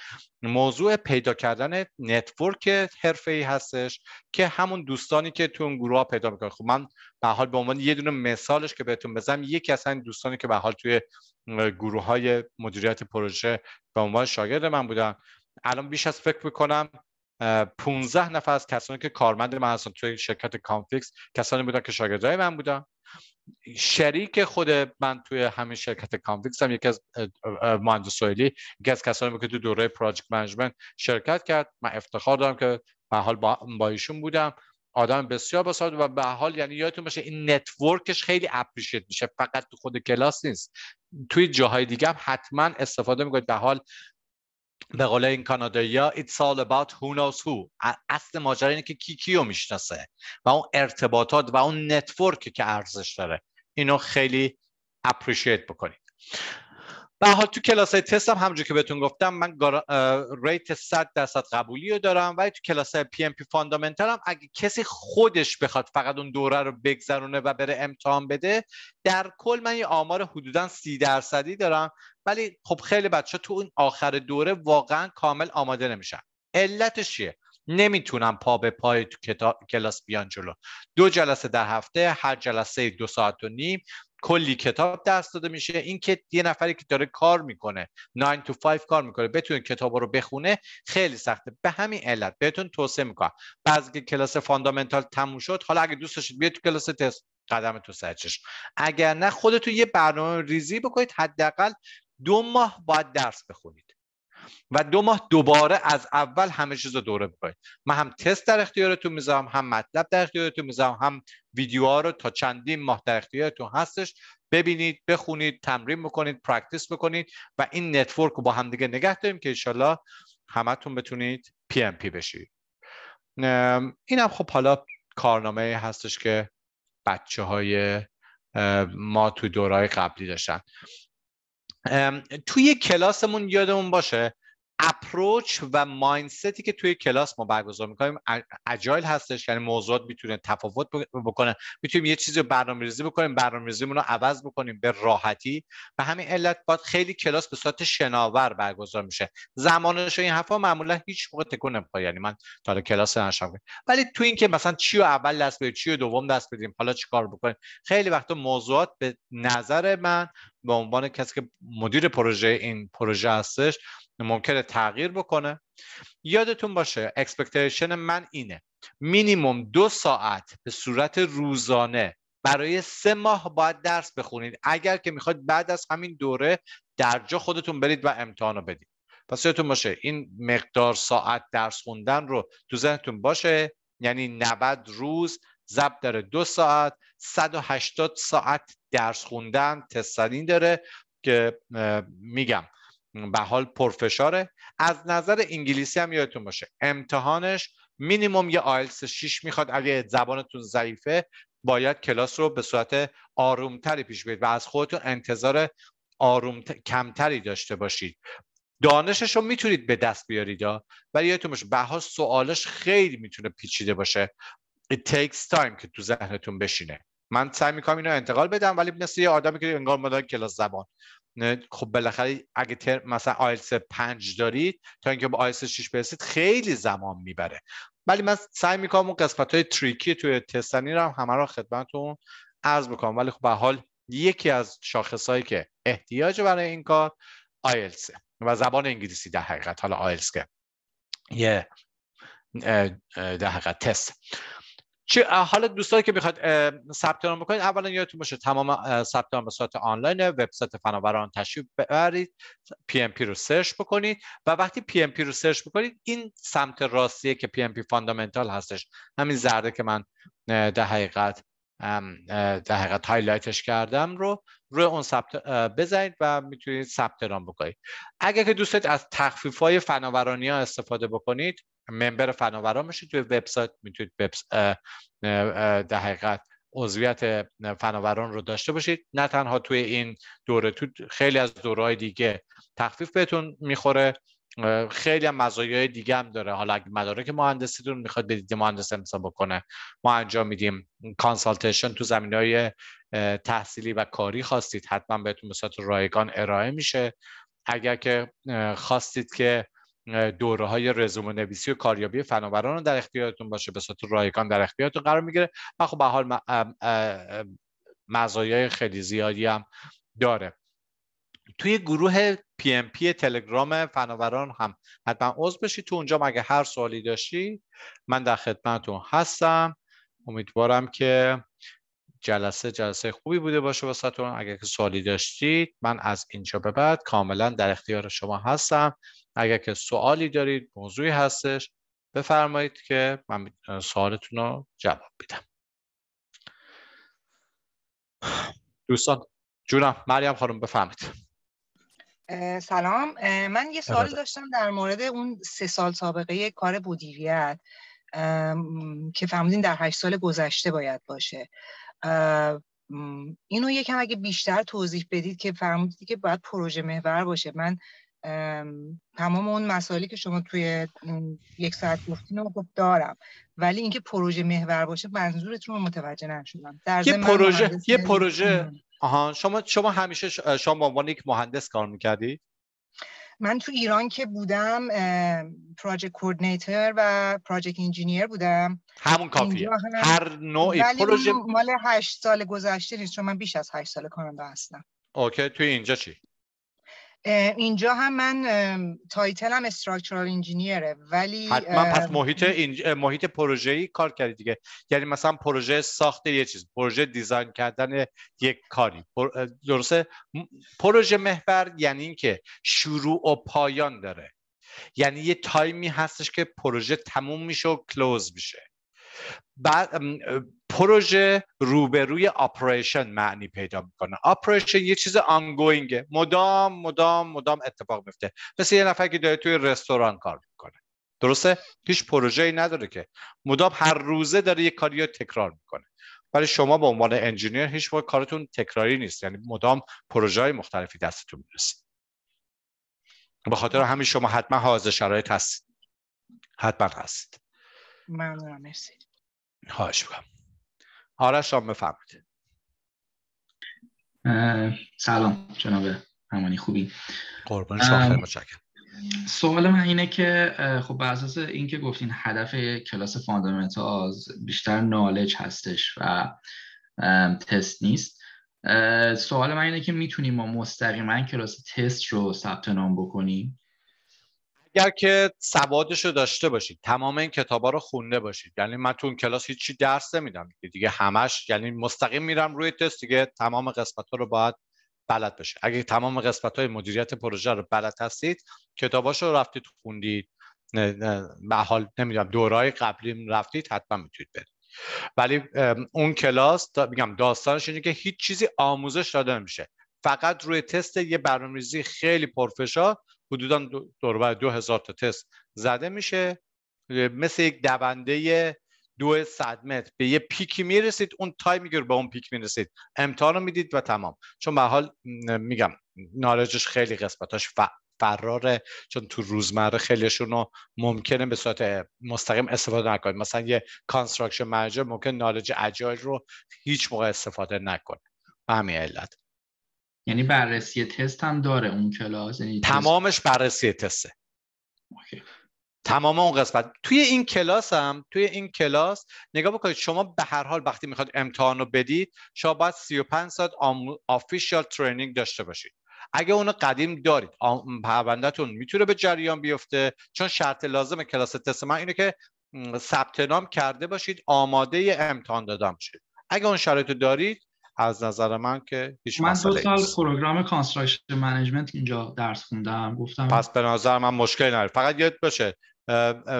موضوع پیدا کردن نتورک حرفه ای هستش که همون دوستانی که تو اون گروه ها پیدا میکنن خب من به حال به عنوان یه دونه مثالش که بهتون بزنم یکی از دوستانی که به حال توی گروه های مدیریت پروژه به عنوان شاگرد من بودن الان بیش از فکر میکنم 15 نفر از کسانی که کارمند من هستن توی شرکت کانفیکس کسانی بودن که شاگردای من بودن شریک خود من توی همین شرکت کانفیکس هم یکی از مهندس سویلی یکی از کسانی بود که تو دوره پراجکت منجمنت شرکت کرد من افتخار دارم که به حال با, ایشون بودم آدم بسیار بسیار و به حال یعنی یادتون باشه این نتورکش خیلی اپریشیت میشه فقط تو خود کلاس نیست توی جاهای دیگه هم حتما استفاده میکنید به حال به قول این کانادایی ها it's all about who اصل ماجرا اینه که کی کیو میشناسه و اون ارتباطات و اون نتورک که ارزش داره اینو خیلی اپریشیت بکنید به حال تو کلاس های تست هم همونجور که بهتون گفتم من ریت 100 درصد قبولی رو دارم ولی تو کلاس های پی ام پی فاندامنتال هم اگه کسی خودش بخواد فقط اون دوره رو بگذرونه و بره امتحان بده در کل من یه آمار حدودا 30 درصدی دارم ولی خب خیلی بچه تو اون آخر دوره واقعا کامل آماده نمیشن علتش چیه نمیتونم پا به پای تو کلاس بیان جلو دو جلسه در هفته هر جلسه دو ساعت و نیم کلی کتاب دست داده میشه این که یه نفری که داره کار میکنه 9 to 5 کار میکنه بتونه کتاب رو بخونه خیلی سخته به همین علت بهتون توصیه میکنم بعضی کلاس فاندامنتال تموم شد حالا اگه دوست داشتید بیاید تو کلاس تست قدم تو سرچش اگر نه خودتون یه برنامه ریزی بکنید حداقل دو ماه باید درس بخونید و دو ماه دوباره از اول همه چیز رو دوره بکنید من هم تست در اختیارتون میذارم هم مطلب در اختیارتون میذارم هم ویدیوها رو تا چندین ماه در اختیارتون هستش ببینید بخونید تمرین بکنید پرکتیس بکنید و این نتورک رو با دیگه نگه داریم که انشالله همتون بتونید پی ام پی بشید اینم خب حالا کارنامه هستش که بچه های ما تو دورای قبلی داشتن توی کلاسمون یادمون باشه اپروچ و ماینستی که توی کلاس ما برگزار میکنیم اجایل هستش یعنی موضوعات میتونه تفاوت بکنه میتونیم یه چیزی رو برنامه‌ریزی بکنیم برنامه‌ریزیمون رو عوض بکنیم به راحتی و همین علت باید خیلی کلاس به صورت شناور برگزار میشه زمانش این حرفا معمولا هیچ موقع تکون نمیخواد یعنی من تا کلاس نشم ولی تو اینکه مثلا چی رو اول دست بدیم چی رو دوم دست بدیم حالا چیکار بکنیم خیلی وقتا موضوعات به نظر من به عنوان کسی که مدیر پروژه این پروژه هستش ممکنه تغییر بکنه یادتون باشه اکسپکتیشن من اینه مینیموم دو ساعت به صورت روزانه برای سه ماه باید درس بخونید اگر که میخواید بعد از همین دوره جا خودتون برید و امتحان رو بدید پس یادتون باشه این مقدار ساعت درس خوندن رو تو ذهنتون باشه یعنی 90 روز ضبط داره دو ساعت 180 ساعت درس خوندن تستدین داره که میگم به حال پرفشاره از نظر انگلیسی هم یادتون باشه امتحانش مینیموم یه آیلتس 6 میخواد اگه زبانتون ضعیفه باید کلاس رو به صورت آرومتری پیش برید و از خودتون انتظار آروم کمتری داشته باشید دانشش رو میتونید به دست بیارید ولی یادتون باشه بها سوالش خیلی میتونه پیچیده باشه it takes time که تو ذهنتون بشینه من سعی میکنم اینو انتقال بدم ولی مثل یه آدمی که انگار مدار کلاس زبان خب بالاخره اگه تر مثلا آیلتس پنج دارید تا اینکه با آیلتس 6 برسید خیلی زمان میبره ولی من سعی میکنم اون قسمت های تریکی توی تستنی رو هم همه رو خدمتتون عرض میکنم ولی خب به حال یکی از شاخص هایی که احتیاج برای این کار آیلتس و زبان انگلیسی در حقیقت حالا آیلتس که یه yeah. در حقیقت تست حالا دوستایی که میخواد ثبت نام بکنید اولا یادتون باشه تمام ثبت نام به صورت آنلاین وبسایت فناوران تشریف ببرید پی ام پی رو سرچ بکنید و وقتی پی ام پی رو سرچ بکنید این سمت راستیه که پی ام پی فاندامنتال هستش همین زرده که من در حقیقت در حقیقت هایلایتش کردم رو روی اون ثبت بزنید و میتونید ثبت نام بکنید اگر که دوستت از تخفیف های فناورانی ها استفاده بکنید ممبر فناوران میشید توی وبسایت میتونید وبس در حقیقت عضویت فناوران رو داشته باشید نه تنها توی این دوره تو خیلی از دورهای دیگه تخفیف بهتون میخوره خیلی هم مزایای دیگه هم داره حالا اگه مدارک مهندسیتون میخواد به مهندس امضا بکنه ما انجام میدیم کانسالتیشن تو زمین های تحصیلی و کاری خواستید حتما بهتون به رایگان ارائه میشه اگر که خواستید که دوره های رزومه نویسی و کاریابی فناوران رو در اختیارتون باشه به صورت رایگان در اختیارتون قرار میگیره و خب به حال مزایای خیلی زیادی هم داره توی گروه پی ام پی تلگرام فناوران هم حتما عضو بشید تو اونجا مگه هر سوالی داشتی من در خدمتتون هستم امیدوارم که جلسه جلسه خوبی بوده باشه واسهتون اگر که سوالی داشتید من از اینجا به بعد کاملا در اختیار شما هستم اگر که سوالی دارید موضوعی هستش بفرمایید که من سوالتون رو جواب بدم دوستان جونم مریم خانم بفرمایید سلام من یه سوال داشتم در مورد اون سه سال سابقه کار مدیریت که فهمیدین در هشت سال گذشته باید باشه اینو یکم اگه بیشتر توضیح بدید که فرمودید که باید پروژه محور باشه من تمام اون مسائلی که شما توی یک ساعت گفتین رو خب دارم ولی اینکه پروژه محور باشه منظورتون رو متوجه نشدم در یه پروژه یه پروژه آها شما شما همیشه شما به عنوان یک مهندس کار میکردی من تو ایران که بودم پراجکت کوردینیتور و پراجکت انجینیر بودم همون کافیه هم... هر ولی پروژه مال هشت سال گذشته نیست چون من بیش از هشت سال کانادا هستم اوکی توی اینجا چی اینجا هم من تایتلم استراکچورال انجینیره ولی حتما پس محیط اینج... محیط کار کردی دیگه یعنی مثلا پروژه ساخت یه چیز پروژه دیزاین کردن یک کاری پر... درسته پروژه محور یعنی اینکه شروع و پایان داره یعنی یه تایمی هستش که پروژه تموم میشه و کلوز میشه بعد پروژه روبروی آپریشن معنی پیدا میکنه آپریشن یه چیز آنگوینگه مدام مدام مدام اتفاق میفته مثل یه نفر که داره توی رستوران کار میکنه درسته هیچ پروژه ای نداره که مدام هر روزه داره یه کاری رو تکرار میکنه ولی شما به عنوان انجینیر هیچ وقت کارتون تکراری نیست یعنی مدام پروژه های مختلفی دستتون میرسه به خاطر همین شما حتما حاضر شرایط هست حتما هست ممنونم مرسی خواهش میکنم آرش هم سلام جناب همانی خوبی قربان شما سوال من اینه که خب بر اساس اینکه گفتین هدف کلاس فاندامنتالز بیشتر نالج هستش و تست نیست سوال من اینه که میتونیم ما مستقیما کلاس تست رو ثبت نام بکنیم اگر که سوادش رو داشته باشید تمام این کتابا رو خونده باشید یعنی من تو اون کلاس هیچی درس نمیدم دیگه همش یعنی مستقیم میرم روی تست دیگه تمام قسمت ها رو باید بلد بشه اگه تمام قسمت های مدیریت پروژه رو بلد هستید کتاباش رو رفتید خوندید به حال نمیدونم دورای قبلی رفتید حتما میتونید برید ولی اون کلاس دا میگم داستانش اینه که هیچ چیزی آموزش داده نمیشه فقط روی تست یه برنامه‌ریزی خیلی پرفشار حدودا دور دو هزار تا تست زده میشه مثل یک دونده دو صد متر به یه پیکی میرسید اون تایمی که به اون پیک میرسید امتحان رو میدید و تمام چون به حال میگم نارجش خیلی قسمتاش و فراره چون تو روزمره خیلیشون رو ممکنه به صورت مستقیم استفاده نکنید مثلا یه کانستراکشن منجر ممکن نالج اجایل رو هیچ موقع استفاده نکنه به همین علت یعنی بررسی تست هم داره اون کلاس یعنی تمامش بررسی تسته اوکی. تمام اون قسمت توی این کلاس هم توی این کلاس نگاه بکنید شما به هر حال وقتی میخواد امتحان رو بدید شما باید 35 ساعت آفیشال ترینینگ داشته باشید اگه اونو قدیم دارید پروندهتون میتونه به جریان بیفته چون شرط لازم کلاس تست من اینه که ثبت نام کرده باشید آماده امتحان دادن شد اگه اون شرایط دارید از نظر من که هیچ من دو سال پروگرام کانستراکشن منیجمنت اینجا درس خوندم گفتم پس به نظر من مشکل نداره فقط یاد باشه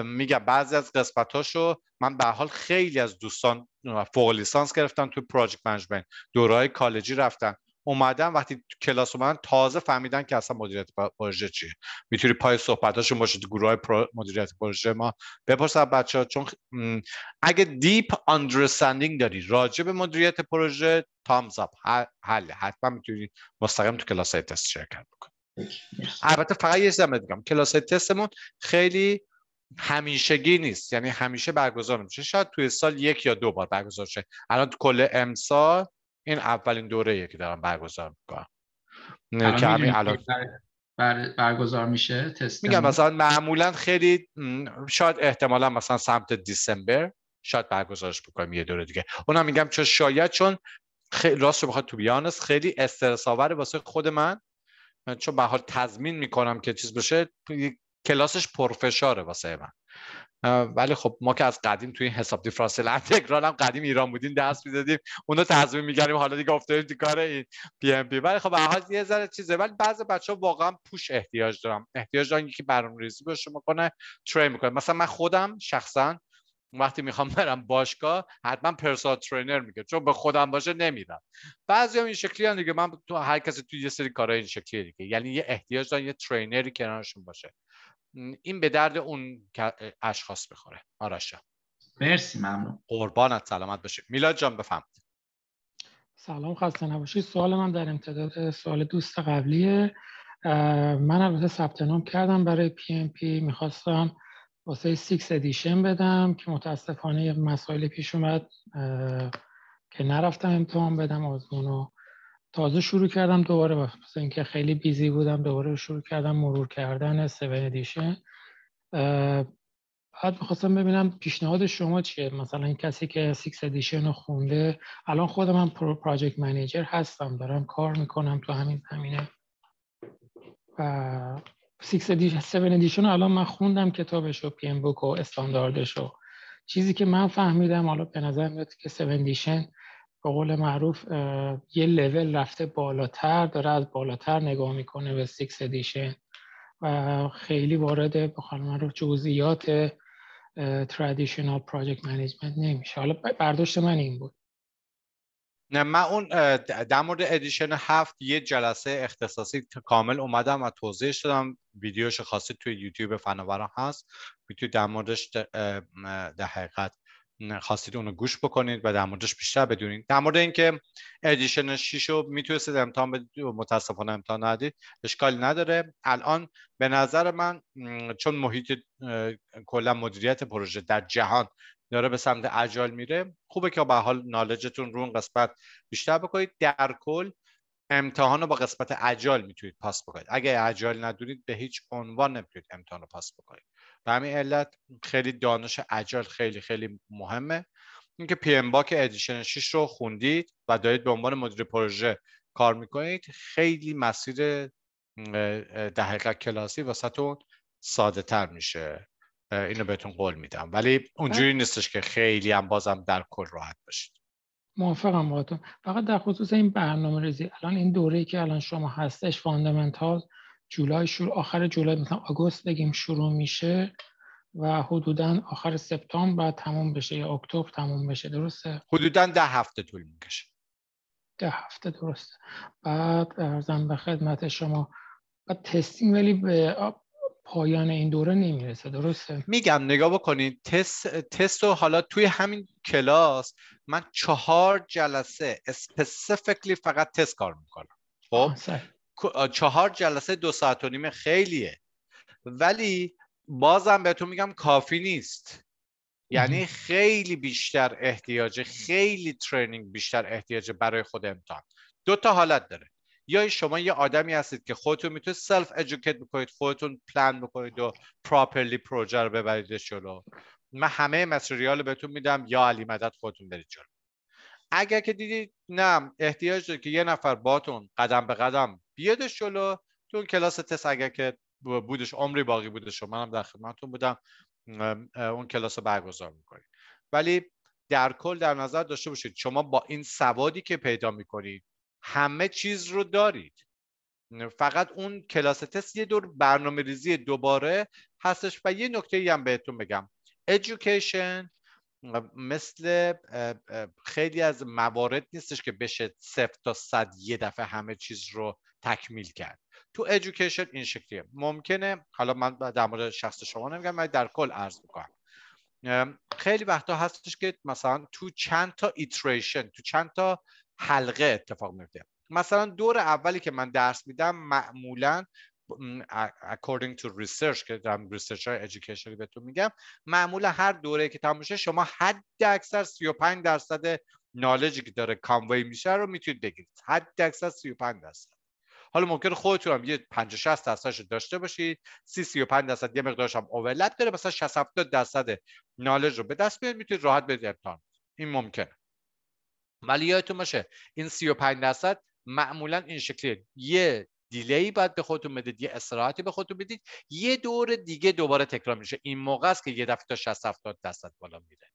میگه بعضی از قسمتاشو من به حال خیلی از دوستان فوق لیسانس گرفتن تو پراجکت منیجمنت دورهای کالجی رفتن اومدن وقتی کلاس اومدن تازه فهمیدن که اصلا مدیریت پروژه چیه میتونی پای صحبتاشون باشه تو گروه های مدیریت پروژه ما بپرسن بچه ها چون اگه دیپ اندرسندینگ داری راجع به مدیریت پروژه تامز اپ حل حتما میتونی مستقیم تو کلاس های تست شرکت بکنید البته فقط یه زمه کلاس های تستمون خیلی همیشگی نیست یعنی همیشه برگزار میشه شاید توی سال یک یا دو بار برگزار شه الان تو کل امسال این اولین دوره که دارم برگزار میکنم که همین الان برگزار میشه تست میگم مثلا معمولا خیلی شاید احتمالا مثلا سمت دیسمبر شاید برگزارش بکنیم یه دوره دیگه اونم میگم چون شاید چون خیلی راست رو بخواد تو بیانس خیلی استرس آوره واسه خود من چون به حال تضمین میکنم که چیز بشه کلاسش پرفشاره واسه من ولی خب ما که از قدیم توی این حساب دیفرانسیل انتگرال هم قدیم ایران بودیم دست میدادیم اونا تضمین میگردیم حالا دیگه افتادیم تو کار این پی ام پی ولی خب هر یه ذره چیزه ولی بعضی بچه ها واقعا پوش احتیاج دارم احتیاج دارن یکی ریزی باشه میکنه تری میکنه مثلا من خودم شخصا وقتی میخوام برم باشگاه حتما پرسونال ترینر میگه چون به خودم باشه نمیرم بعضی هم این شکلی هم دیگه من تو هر کسی تو یه سری کارهای این شکلی دیگه یعنی یه احتیاج دارن یه ترینری کنارشون باشه این به درد اون اشخاص بخوره آراشا مرسی ممنون قربانت سلامت باشه میلاد جان بفهم سلام خسته نباشید سوال من در امتداد سوال دوست قبلیه من البته ثبت نام کردم برای پی ام پی میخواستم واسه سیکس ادیشن بدم که متاسفانه مسائل پیش اومد که نرفتم امتحان بدم از تازه شروع کردم دوباره مثل اینکه خیلی بیزی بودم دوباره شروع کردم مرور کردن 7 ادیشن بعد میخواستم ببینم پیشنهاد شما چیه مثلا این کسی که سیکس ادیشن رو خونده الان خودم هم پرو پراجکت منیجر هستم دارم کار میکنم تو همین زمینه و 6 ادیشن ادیشن الان من خوندم کتابش و پی ام بوک و استانداردش و چیزی که من فهمیدم حالا به نظر میاد که 7 ادیشن به قول معروف یه لول رفته بالاتر داره از بالاتر نگاه میکنه به سیکس ادیشن و خیلی وارد به قول معروف جزئیات ترادیشنال پراجکت منیجمنت نمیشه حالا برداشت من این بود نه من اون در مورد ادیشن هفت یه جلسه اختصاصی کامل اومدم و توضیح دادم ویدیوش خاصی توی یوتیوب فناورا هست میتونید در موردش در حقیقت خواستید اونو گوش بکنید و در موردش بیشتر بدونید در مورد اینکه ادیشن 6 رو میتونستید امتحان بدید و متاسفانه امتحان ندید اشکالی نداره الان به نظر من چون محیط کلا مدیریت پروژه در جهان داره به سمت اجال میره خوبه که به حال نالجتون رو اون قسمت بیشتر بکنید در کل امتحان رو با قسمت اجال میتونید پاس بکنید اگه اجال ندونید به هیچ عنوان نمیتونید امتحان رو پاس بکنید به همین علت خیلی دانش اجال خیلی خیلی مهمه اینکه پی ام باک ادیشن 6 رو خوندید و دارید به عنوان مدیر پروژه کار میکنید خیلی مسیر در حقیقت کلاسی واسهتون ساده تر میشه اینو بهتون قول میدم ولی اونجوری نیستش که خیلی هم بازم در کل راحت باشید موافقم باهاتون فقط در خصوص این برنامه ریزی الان این دوره که الان شما هستش فاندامنتال جولای شروع آخر جولای مثلا آگوست بگیم شروع میشه و حدودا آخر سپتامبر بعد تموم بشه یا اکتبر تموم بشه درسته حدودا ده هفته طول میکشه ده هفته درسته بعد ارزم به خدمت شما و تستینگ ولی به پایان این دوره نمیرسه درسته میگم نگاه بکنید تست تست رو حالا توی همین کلاس من چهار جلسه اسپسیفیکلی فقط تست کار میکنم خب چهار جلسه دو ساعت و نیم خیلیه ولی بازم بهتون میگم کافی نیست یعنی خیلی بیشتر احتیاجه خیلی ترنینگ بیشتر احتیاجه برای خود امتحان دو تا حالت داره یا شما یه آدمی هستید که خودتون میتونید سلف ادوکیت بکنید خودتون پلان بکنید و پراپرلی پروژه رو ببرید جلو من همه رو بهتون میدم یا علی مدد خودتون برید جلو اگر که دیدید نه احتیاج دارید که یه نفر باتون قدم به قدم بیادش جلو تو کلاس تست اگر که بودش عمری باقی بودش و منم در خدمتتون بودم اون کلاس رو برگزار میکنید ولی در کل در نظر داشته باشید شما با این سوادی که پیدا میکنید همه چیز رو دارید فقط اون کلاس تست یه دور برنامه ریزی دوباره هستش و یه نکته هم بهتون بگم education مثل خیلی از موارد نیستش که بشه صفر تا صد یه دفعه همه چیز رو تکمیل کرد تو ادویکیشن این شکلیه ممکنه حالا من در مورد شخص شما نمیگم من در کل عرض میکنم خیلی وقتا هستش که مثلا تو چند تا ایتریشن تو چند تا حلقه اتفاق میفته مثلا دور اولی که من درس میدم معمولا according to research که در ریسرچ های به بهتون میگم معمولا هر دوره که تموم شه شما حد اکثر 35 درصد نالجی که داره کانوی میشه رو میتونید بگیرید حد اکثر 35 درصد حالا ممکن خودتون هم یه 50 60 درصدش داشته باشید 30 35 درصد یه مقدارش هم اوورلپ داره مثلا 60 70 درصد نالج رو به دست بیارید میتونید راحت برید امتحان این ممکنه ولی یادتون باشه این 35 درصد معمولا این شکلیه یه دیلی باید به خودتون بدید یه استراحتی به خودتون بدید یه دور دیگه دوباره تکرار میشه این موقع است که یه دفعه تا 60 70 درصد بالا میره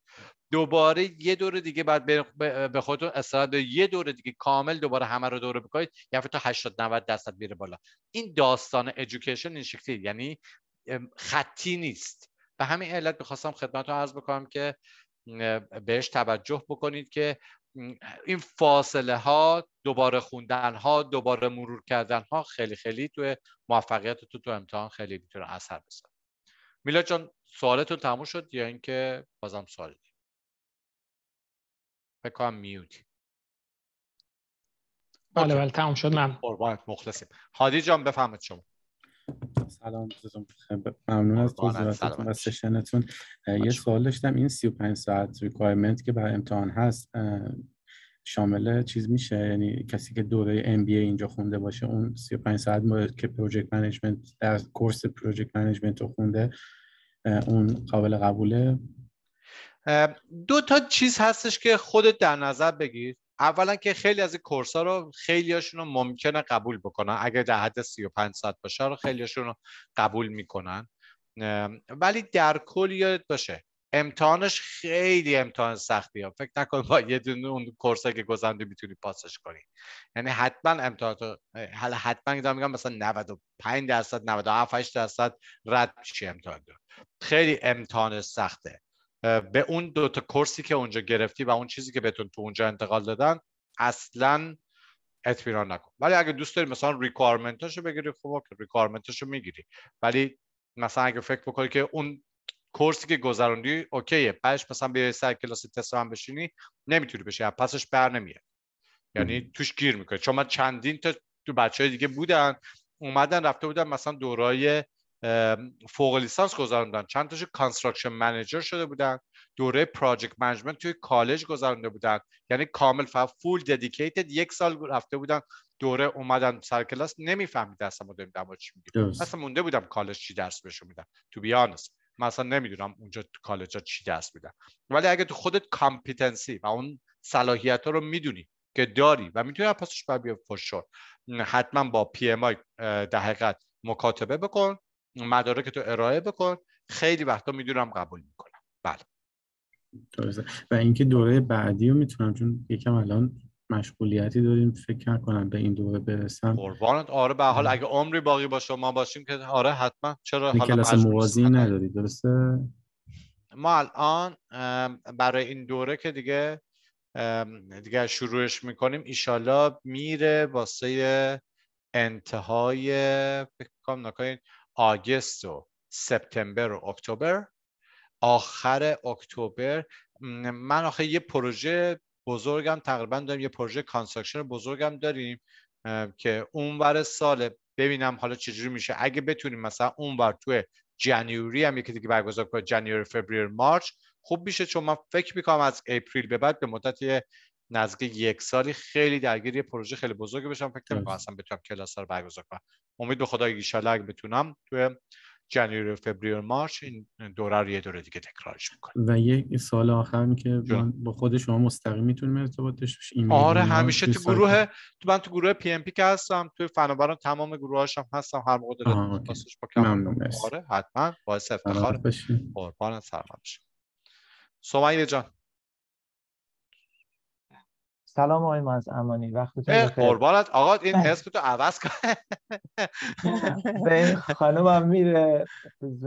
دوباره یه دور دیگه بعد به خودتون استراحت یه دور دیگه کامل دوباره همه رو دوره بکنید یه تا 80 90 درصد میره بالا این داستان ادویکیشن این شکلی یعنی خطی نیست به همین علت میخواستم خدمتتون عرض بکنم که بهش توجه بکنید که این فاصله ها دوباره خوندن ها دوباره مرور کردن ها خیلی خیلی توی موفقیت تو تو امتحان خیلی میتونه اثر بذاره میلا جان سوالتون تموم شد یا اینکه بازم سوال دیم فکر کنم میوتی بله بله تموم شد من مخلصیم هادی جان بفهمت شما سلام ممنون از توضیحاتتون و سشنتون یه سوال داشتم این 35 ساعت ریکوایرمنت که برای امتحان هست شامل چیز میشه یعنی کسی که دوره ام بی اینجا خونده باشه اون 35 ساعت مورد که پروجکت منیجمنت در کورس پروجکت منیجمنت رو خونده اون قابل قبوله دو تا چیز هستش که خودت در نظر بگیر اولا که خیلی از این کورس ها رو خیلی هاشون رو ممکنه قبول بکنن اگر در حد 35 ساعت باشه رو خیلی رو قبول میکنن ولی در کل یادت باشه امتحانش خیلی امتحان سختی ها فکر نکن با یه دونه اون کورس که گذنده میتونی پاسش کنی یعنی حتما امتحانتو حالا حتما دارم میگم مثلا 95 درصد 97 درصد رد میشه امتحان خیلی امتحان سخته به اون تا کورسی که اونجا گرفتی و اون چیزی که بهتون تو اونجا انتقال دادن اصلا اطمینان نکن ولی اگه دوست داری مثلا ریکوایرمنتاشو بگیری خب اوکی ریکوایرمنتاشو میگیری ولی مثلا اگه فکر بکنی که اون کورسی که گذروندی اوکیه بعدش مثلا بیای سر کلاس تست هم بشینی نمیتونی بشی پسش بر نمیاد یعنی توش گیر میکنه چون من چندین تا تو بچه های دیگه بودن اومدن رفته بودن مثلا دورای فوق لیسانس گذروندن چند تاشو کانستراکشن منیجر شده بودن دوره پراجکت منیجمنت توی کالج گذرونده بودن یعنی کامل فقط فول ددیکیتد یک سال رفته بودن دوره اومدن سر کلاس نمیفهمید اصلا ما داریم میگیم اصلا مونده بودم کالج چی درس بهشون میدم. تو بیانس من اصلا نمیدونم اونجا کالج ها چی درس میدن ولی اگه تو خودت کامپیتنسی و اون صلاحیت ها رو میدونی که داری و میتونی پسش بر بیای حتما با پی ام آی دقیقت مکاتبه بکن که تو ارائه بکن خیلی وقتا میدونم قبول میکنم بله درسته و اینکه دوره بعدی رو میتونم چون یکم الان مشغولیتی داریم فکر کنم به این دوره برسم قربانت آره به حال اگه عمری باقی با شما باشیم که آره حتما چرا حالا کلاس موازی نداری درسته ما الان برای این دوره که دیگه دیگه شروعش میکنیم ایشالا میره واسه انتهای فکر کنم آگست و سپتامبر و اکتبر آخر اکتبر من آخه یه پروژه بزرگم تقریبا داریم یه پروژه کانستراکشن بزرگم داریم که اونور سال ببینم حالا چجوری میشه اگه بتونیم مثلا اونور توی جنیوری هم یکی دیگه برگزار کنه جنیوری فوریه مارچ خوب میشه چون من فکر میکنم از اپریل به بعد به مدت یه نزدیک یک سالی خیلی درگیر یه پروژه خیلی بزرگی بشم فکر کنم اصلا بتونم کلاس رو برگزار کنم امید به خدا ان بتونم توی جنوری فوریه مارچ این دوره رو یه دوره دیگه تکرارش میکنم و یک سال آخر که با خود شما مستقیم میتونیم ارتباط داشته آره همیشه تو گروه تو من تو گروه پی ام پی که هستم تو فناوران تمام گروه هاشم هستم هر موقع دلت خواستش با ممنون آره حتما باعث افتخار قربان سمیه جان سلام آقای از امانی وقتتون بخیر قربانت آقا این اسم تو عوض کن به این هم میره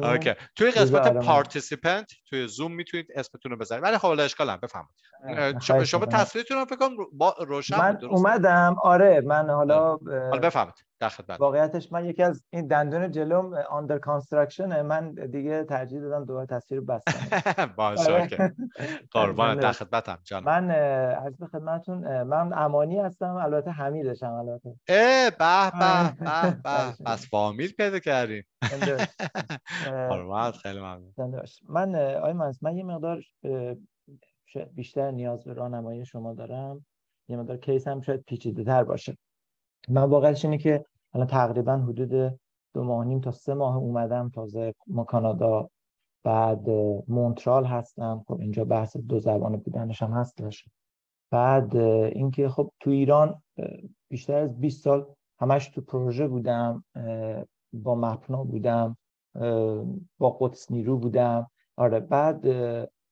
اوکی توی قسمت پارتیسیپنت توی زوم میتونید اسمتون رو بزنید ولی خب اشکال هم بفهمید شما تصویرتون رو فکر کنم روشن من اومدم آره من حالا بفهمید در واقعیتش من یکی از این دندون جلوم under construction من دیگه ترجیح دادم دوباره تصویر بستم باشه آره. قربان در خدمتم جان من عرض به خدمتتون من امانی هستم البته حمیدشم البته اه به به آره. به به پس فامیل پیدا کردیم قربان خیلی ممنون من آقای من یه مقدار بیشتر نیاز به راهنمایی شما دارم یه مقدار کیس هم شاید پیچیده تر باشه من واقعش اینه که الان تقریبا حدود دو ماه نیم تا سه ماه اومدم تازه ما کانادا بعد مونترال هستم خب اینجا بحث دو زبان بودنش هم هستش بعد اینکه خب تو ایران بیشتر از 20 سال همش تو پروژه بودم با مپنا بودم با قدس نیرو بودم آره بعد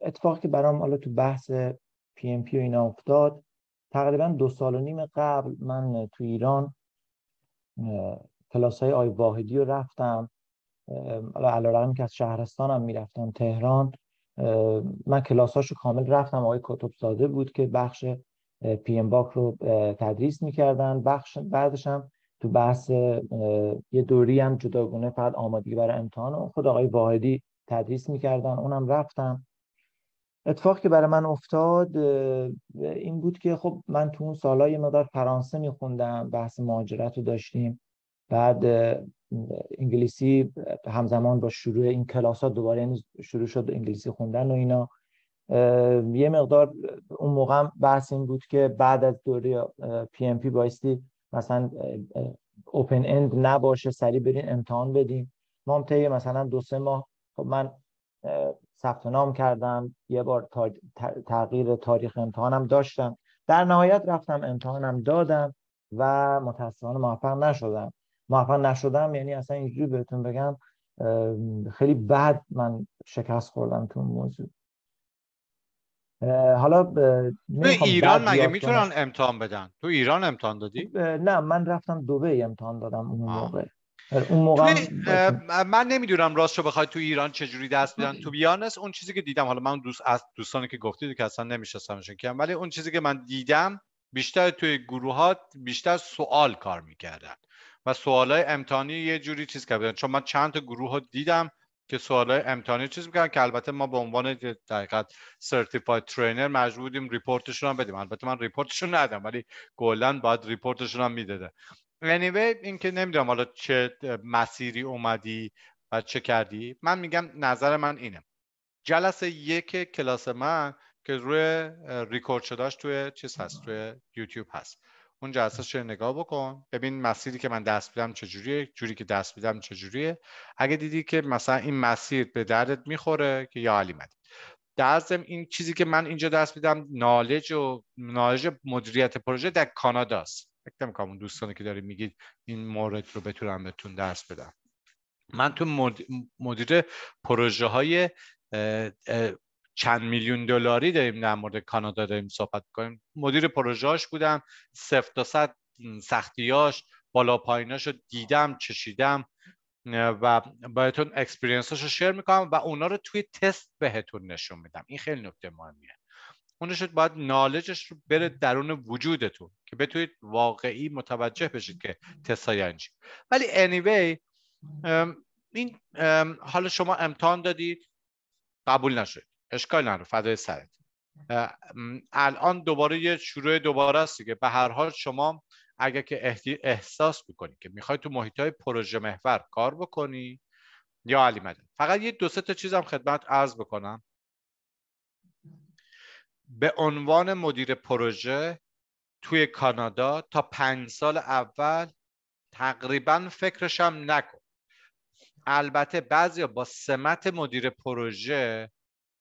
اتفاقی که برام حالا تو بحث پی ام پی و اینا افتاد تقریبا دو سال و نیم قبل من تو ایران کلاس های آی واحدی رو رفتم رقم که از شهرستانم میرفتم تهران من رو کامل رفتم آقای کتب بود که بخش پی ام باک رو تدریس میکردن بخش بعدش هم تو بحث یه دوری هم جداگونه فقط آمادگی برای امتحان و خود آقای واحدی تدریس میکردن اونم رفتم اتفاق که برای من افتاد این بود که خب من تو اون سالا یه مقدار فرانسه میخوندم بحث مهاجرت رو داشتیم بعد انگلیسی همزمان با شروع این کلاس ها دوباره یعنی شروع شد انگلیسی خوندن و اینا یه مقدار اون موقع بحث این بود که بعد از دوره پی ام پی بایستی مثلا اوپن اند نباشه سریع برین امتحان بدیم ما هم مثلا دو سه ماه خب من ثبت نام کردم یه بار تغییر تاریخ امتحانم داشتم در نهایت رفتم امتحانم دادم و متاسفانه موفق نشدم موفق نشدم یعنی اصلا اینجوری بهتون بگم خیلی بد من شکست خوردم تو اون موضوع حالا به ایران مگه میتونن امتحان بدن تو ایران امتحان دادی نه من رفتم دبی امتحان دادم اون موقع آره، اون من نمیدونم راست رو بخواد تو ایران چجوری دست میدن آره. تو بیانس اون چیزی که دیدم حالا من دوست از دوستانی که گفتید که اصلا نمیشناسمشون که ولی اون چیزی که من دیدم بیشتر توی گروهات بیشتر سوال کار میکردن و های امتحانی یه جوری چیز کردن یعنی چون من چند تا گروه ها دیدم که های امتحانی چیز میکردن که البته ما به عنوان دقیقت سرتیفاید ترینر مجبور ریپورتشون هم بدیم البته من ریپورتشون ندادم ولی گلن باید ریپورتشون هم میداده anyway اینکه نمیدونم حالا چه مسیری اومدی و چه کردی من میگم نظر من اینه جلسه یک کلاس من که روی ریکورد شدهش توی چیز هست توی یوتیوب هست اون جلسه چه نگاه بکن ببین مسیری که من دست بیدم چجوریه جوری که دست بیدم چجوریه اگه دیدی که مثلا این مسیر به دردت میخوره که یا علی مدید در این چیزی که من اینجا دست بیدم نالج و نالج مدیریت پروژه در کاناداست فکر نمیکنم اون دوستانی که دارید میگید این مورد رو بتونم بهتون درس بدم من تو مدیر پروژه های چند میلیون دلاری داریم در مورد کانادا داریم صحبت کنیم مدیر پروژهاش بودم صفر تا صد سختیاش بالا پاییناش رو دیدم چشیدم و اکسپریانس هاش رو شیر میکنم و اونا رو توی تست بهتون نشون میدم این خیلی نکته مهمیه اون شد باید نالجش رو بره درون وجودتون که بتونید واقعی متوجه بشید که تساینج ولی anyway این حالا شما امتحان دادید قبول نشد اشکال نداره فدای سرت الان دوباره یه شروع دوباره است که به هر حال شما اگر که احساس بکنی که میخوای تو محیط های پروژه محور کار بکنی یا علی مدن فقط یه دو سه تا چیزم خدمت عرض بکنم به عنوان مدیر پروژه توی کانادا تا پنج سال اول تقریبا فکرشم نکن البته بعضیا با سمت مدیر پروژه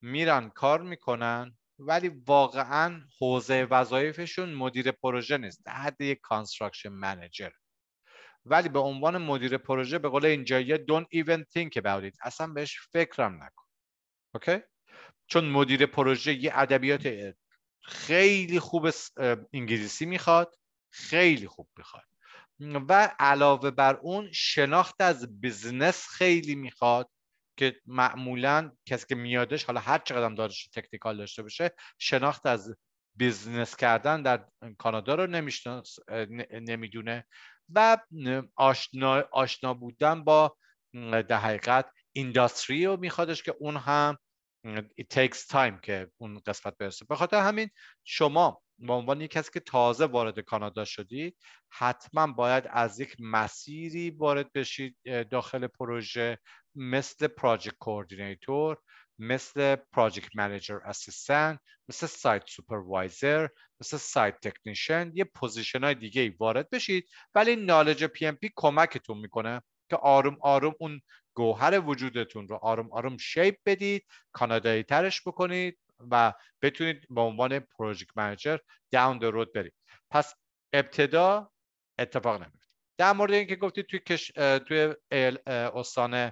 میرن کار میکنن ولی واقعا حوزه وظایفشون مدیر پروژه نیست در حد یک کانسترکشن منیجر ولی به عنوان مدیر پروژه به قول اینجایی don't even think about it اصلا بهش فکرم نکن اوکی چون مدیر پروژه یه ادبیات خیلی خوب انگلیسی میخواد خیلی خوب میخواد و علاوه بر اون شناخت از بزنس خیلی میخواد که معمولا کسی که میادش حالا هر چقدر هم دارش تکنیکال داشته باشه شناخت از بیزنس کردن در کانادا رو نمیدونه و آشنا, آشنا بودن با در حقیقت اینداستری رو میخوادش که اون هم it takes time که اون قسمت برسه به خاطر همین شما به عنوان یک کسی که تازه وارد کانادا شدید حتما باید از یک مسیری وارد بشید داخل پروژه مثل پراجکت کوردینیتور مثل پراجکت منیجر اسیستنت مثل سایت سوپروایزر مثل سایت تکنیشن یه پوزیشن های دیگه وارد بشید ولی نالج پی ام پی کمکتون میکنه که آروم آروم اون گوهر وجودتون رو آروم آروم شیپ بدید کانادایی ترش بکنید و بتونید به عنوان پروژیک منجر داون در رود برید پس ابتدا اتفاق نمیفته در مورد اینکه گفتید توی کش... توی استان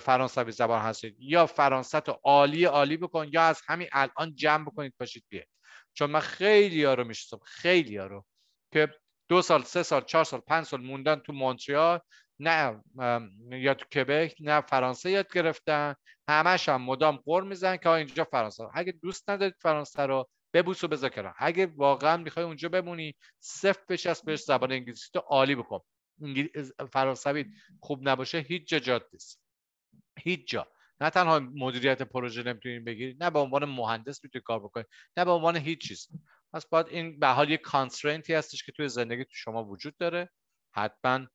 فرانسوی زبان هستید یا فرانسه تو عالی عالی بکن یا از همین الان جمع بکنید پاشید بیاید چون من خیلی ها رو خیلی ها رو که دو سال سه سال چهار سال پنج سال موندن تو مونتریال نه یا تو کبک نه فرانسه یاد گرفتن همش هم مدام قر میزن که اینجا فرانسه اگه دوست ندارید فرانسه رو ببوس و اگه واقعا میخوای اونجا بمونی صفر از بهش زبان انگلیسی تو عالی بکن فرانسوی خوب نباشه هیچ جا جاد نیست هیچ جا نه تنها مدیریت پروژه نمیتونین بگیرید نه به عنوان مهندس میتونی کار بکنی نه به عنوان هیچ چیز پس باید این به حال یه کانسترنتی هستش که توی زندگی تو شما وجود داره حتما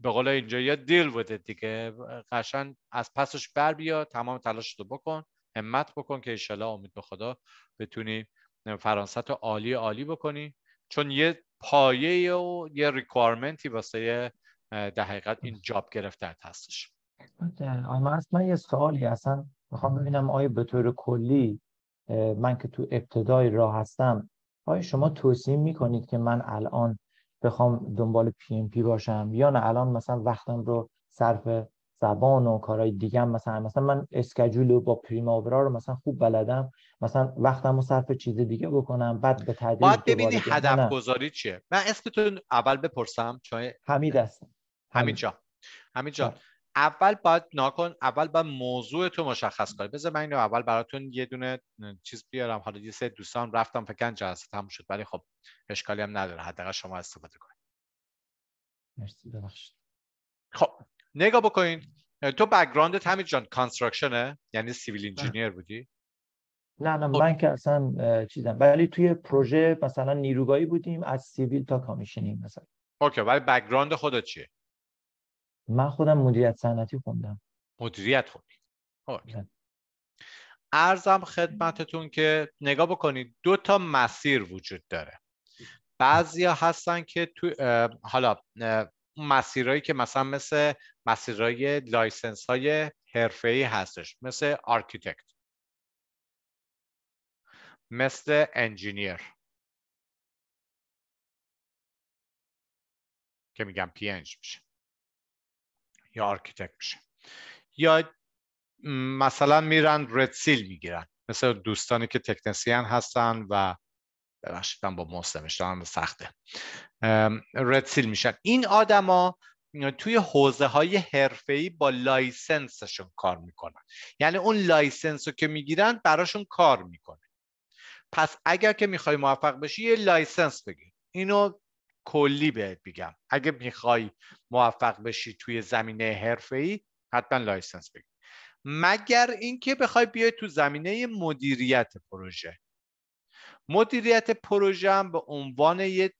به قول اینجا دیل بوده دیگه قشن از پسش بر بیا تمام تلاشتو بکن همت بکن که ایشالا امید به خدا بتونی فرانسه تو عالی عالی بکنی چون یه پایه و یه ریکوارمنتی واسه در حقیقت این جاب گرفته هستش من من یه سوالی اصلا میخوام ببینم آیا به طور کلی من که تو ابتدای راه هستم آیا شما توصیه میکنید که من الان بخوام دنبال پی ام پی باشم یا نه الان مثلا وقتم رو صرف زبان و کارهای دیگه مثلا مثلا من اسکجول رو با پریماورا رو مثلا خوب بلدم مثلا وقتم رو صرف چیز دیگه بکنم بعد به تدریج باید ببینی هدف گذاری چیه من اسمتون اول بپرسم چون حمید هستم حمید جان حمید جان اول باید ناکن اول باید موضوع تو مشخص کنی بذار من اینو اول براتون یه دونه چیز بیارم حالا یه سه دوستان رفتم فکر جلسه تموم شد ولی خب اشکالی هم نداره حداقل شما استفاده کنید مرسی ببخشید خب نگاه بکنین تو بک‌گراندت همین جان کانستراکشنه یعنی سیویل بله. انجینیر بودی نه نه خب. من که اصلا چیزم ولی توی پروژه مثلا نیروگاهی بودیم از سیویل تا کامیشنینگ مثلا اوکی ولی بک‌گراند خودت چیه من خودم مدیریت صنعتی خوندم مدیریت خوندی ارزم خب. بله. خدمتتون که نگاه بکنید دو تا مسیر وجود داره بعضیا هستن که تو حالا مسیرهایی که مثلا مثل مسیرهای لایسنس های حرفه ای هستش مثل آرکیتکت مثل انجینیر که میگم پی میشه یا آرکیتکت میشه. یا مثلا میرن سیل میگیرن مثل دوستانی که تکنسیان هستن و ببخشید با موسمش دارم سخته سیل میشن این آدما توی حوزه های ای با لایسنسشون کار میکنن یعنی اون لایسنس رو که میگیرن براشون کار میکنه پس اگر که میخوای موفق بشی یه لایسنس بگیر اینو کلی بهت بگم اگه میخوای موفق بشی توی زمینه ای حتما لایسنس بگیر مگر اینکه بخوای بیای تو زمینه مدیریت پروژه مدیریت پروژه هم به عنوان یه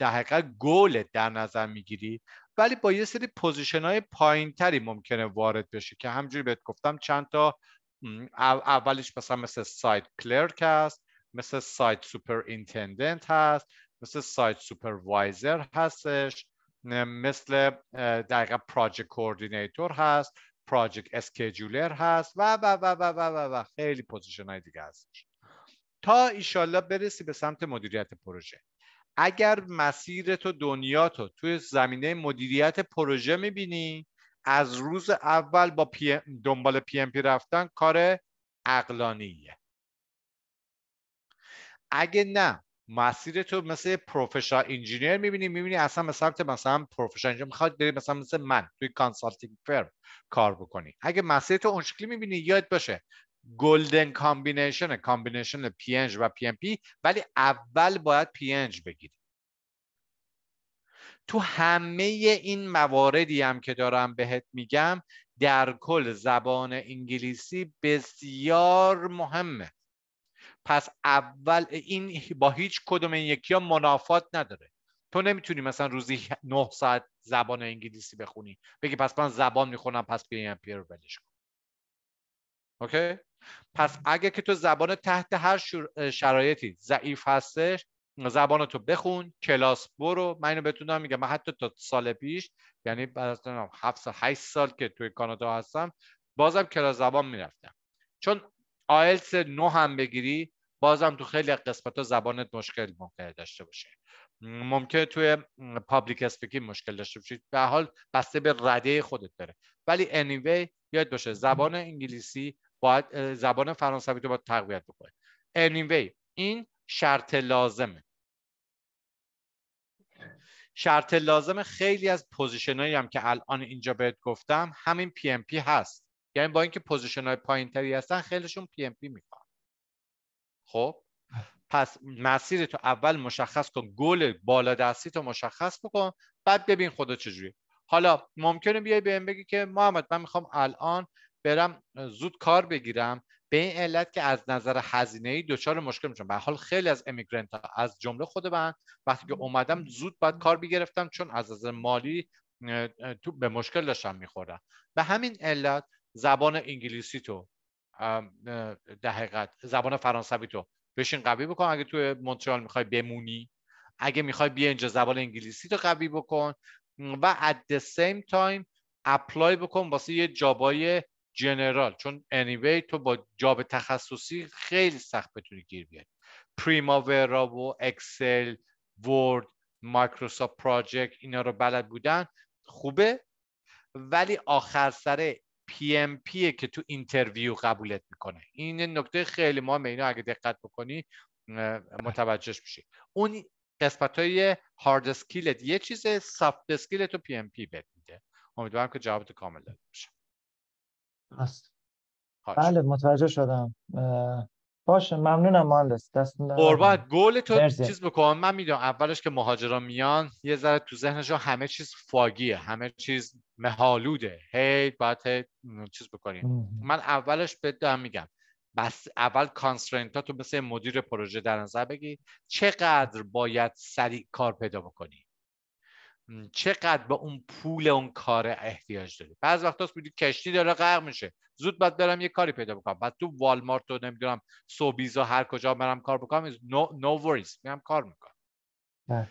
در حقیقت گل در نظر میگیری ولی با یه سری پوزیشن های پایین تری ممکنه وارد بشه که همجوری بهت گفتم چند تا اولش مثلا مثل سایت کلرک هست مثل سایت سوپر هست مثل سایت سوپروایزر هستش مثل دقیقا پراجکت کوردینیتور هست پراجکت اسکیجولر هست و و و و و و, خیلی پوزیشن های دیگه هستش تا ایشالله برسی به سمت مدیریت پروژه اگر مسیر تو دنیا تو توی زمینه مدیریت پروژه میبینی از روز اول با دنبال پی ام پی رفتن کار عقلانیه اگه نه مسیر تو مثل پروفشنال انجینیر میبینی میبینی اصلا به سمت مثلا پروفشنال انجینیر میخواد بری مثلا مثل من توی کانسالتینگ فرم کار بکنی اگه مسیر تو اون شکلی میبینی یاد باشه گلدن کامبینیشن کامبینیشن پی و پی پی ولی اول باید پی بگیری تو همه این مواردی هم که دارم بهت میگم در کل زبان انگلیسی بسیار مهمه پس اول این با هیچ کدوم این یکی ها منافات نداره تو نمیتونی مثلا روزی 9 ساعت زبان انگلیسی بخونی بگی پس من زبان میخونم پس بیا پیر رو ولش کن اوکی پس اگه که تو زبان تحت هر شرایطی ضعیف هستش زبان تو بخون کلاس برو من اینو بتونم میگم من حتی تا سال پیش یعنی بعد از 7 سال 8 سال که توی کانادا هستم بازم کلاس زبان میرفتم چون آیلتس نو هم بگیری بازم تو خیلی قسمت ها زبانت مشکل ممکنه داشته باشه ممکنه توی پابلیک اسپیکی مشکل داشته باشی به حال بسته به رده خودت داره ولی anyway یاد باشه زبان انگلیسی باید زبان فرانسوی رو باید تقویت بکنه anyway این شرط لازمه شرط لازم خیلی از پوزیشن هم که الان اینجا بهت گفتم همین پی ام پی هست یعنی با اینکه پوزیشن های پایین تری هستن خیلیشون پی ام پی میخوان خب پس مسیر تو اول مشخص کن گل بالا دستی تو مشخص بکن بعد ببین خدا چجوری حالا ممکنه بیای بهم بگی که محمد من میخوام الان برم زود کار بگیرم به این علت که از نظر هزینه ای دچار مشکل میشم به حال خیلی از امیگرنت ها از جمله خود من وقتی که اومدم زود باید کار بگرفتم چون از نظر مالی تو به مشکل داشتم میخوردم به همین علت زبان انگلیسی تو در حقیقت زبان فرانسوی تو بشین قوی بکن اگه تو مونترال میخوای بمونی اگه میخوای بیا اینجا زبان انگلیسی تو قوی بکن و at the same time اپلای بکن واسه یه جابای جنرال چون anyway تو با جاب تخصصی خیلی سخت بتونی گیر بیاری پریماور و اکسل ورد مایکروسافت پراجکت اینا رو بلد بودن خوبه ولی آخر سره پی ام پیه که تو اینترویو قبولت میکنه این نکته خیلی مهمه اینو اگه دقت بکنی متوجه میشی اون قسمت های هارد سکیلت یه چیز سافت سکیلت و پی ام پی میده امیدوارم که جواب کامل داده باشه بله متوجه شدم باشه ممنونم مهندس دستون در قربان گل تو چیز بکن من میدونم اولش که مهاجران میان یه ذره تو ذهنشون همه چیز فاگیه همه چیز مهالوده هی باید چیز بکنیم من اولش دارم میگم بس اول کانسترنت تو مثل مدیر پروژه در نظر بگی چقدر باید سریع کار پیدا بکنی چقدر به اون پول اون کار احتیاج داری بعض وقت هاست بودی کشتی داره غرق میشه زود باید برم یه کاری پیدا بکنم بعد تو والمارت و نمیدونم و هر کجا برم کار بکنم نو وریز میام کار میکنم بله.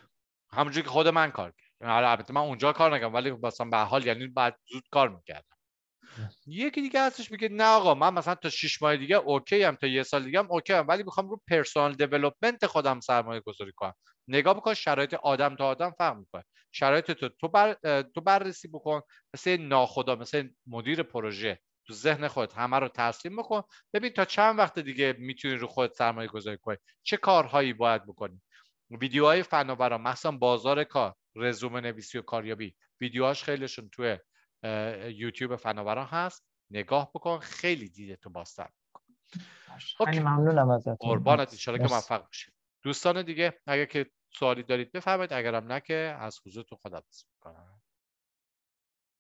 همونجوری که خود من کار کردم البته من اونجا کار نکردم ولی مثلا به حال یعنی بعد زود کار میکردم یکی دیگه هستش میگه نه آقا من مثلا تا 6 ماه دیگه اوکی هم تا یه سال دیگه هم اوکی هم ولی میخوام رو پرسونال دیولپمنت خودم سرمایه گذاری کنم نگاه بکن شرایط آدم تا آدم فرق میکنه شرایط تو تو, بر... تو بررسی بکن مثل ناخدا مثل مدیر پروژه تو ذهن خود همه رو ترسیم بکن ببین تا چند وقت دیگه میتونی رو خود سرمایه گذاری کنی چه کارهایی باید بکنی ویدیوهای فناوران مثلا بازار کار رزومه نویسی و کاریابی ویدیوهاش خیلیشون توی یوتیوب فناوران هست نگاه بکن خیلی دیدتون باستر خیلی ممنونم ازتون قربانت که موفق باشید دوستان دیگه اگر که سوالی دارید بفرمایید اگرم نه که از حضورتون خداحافظی میکنم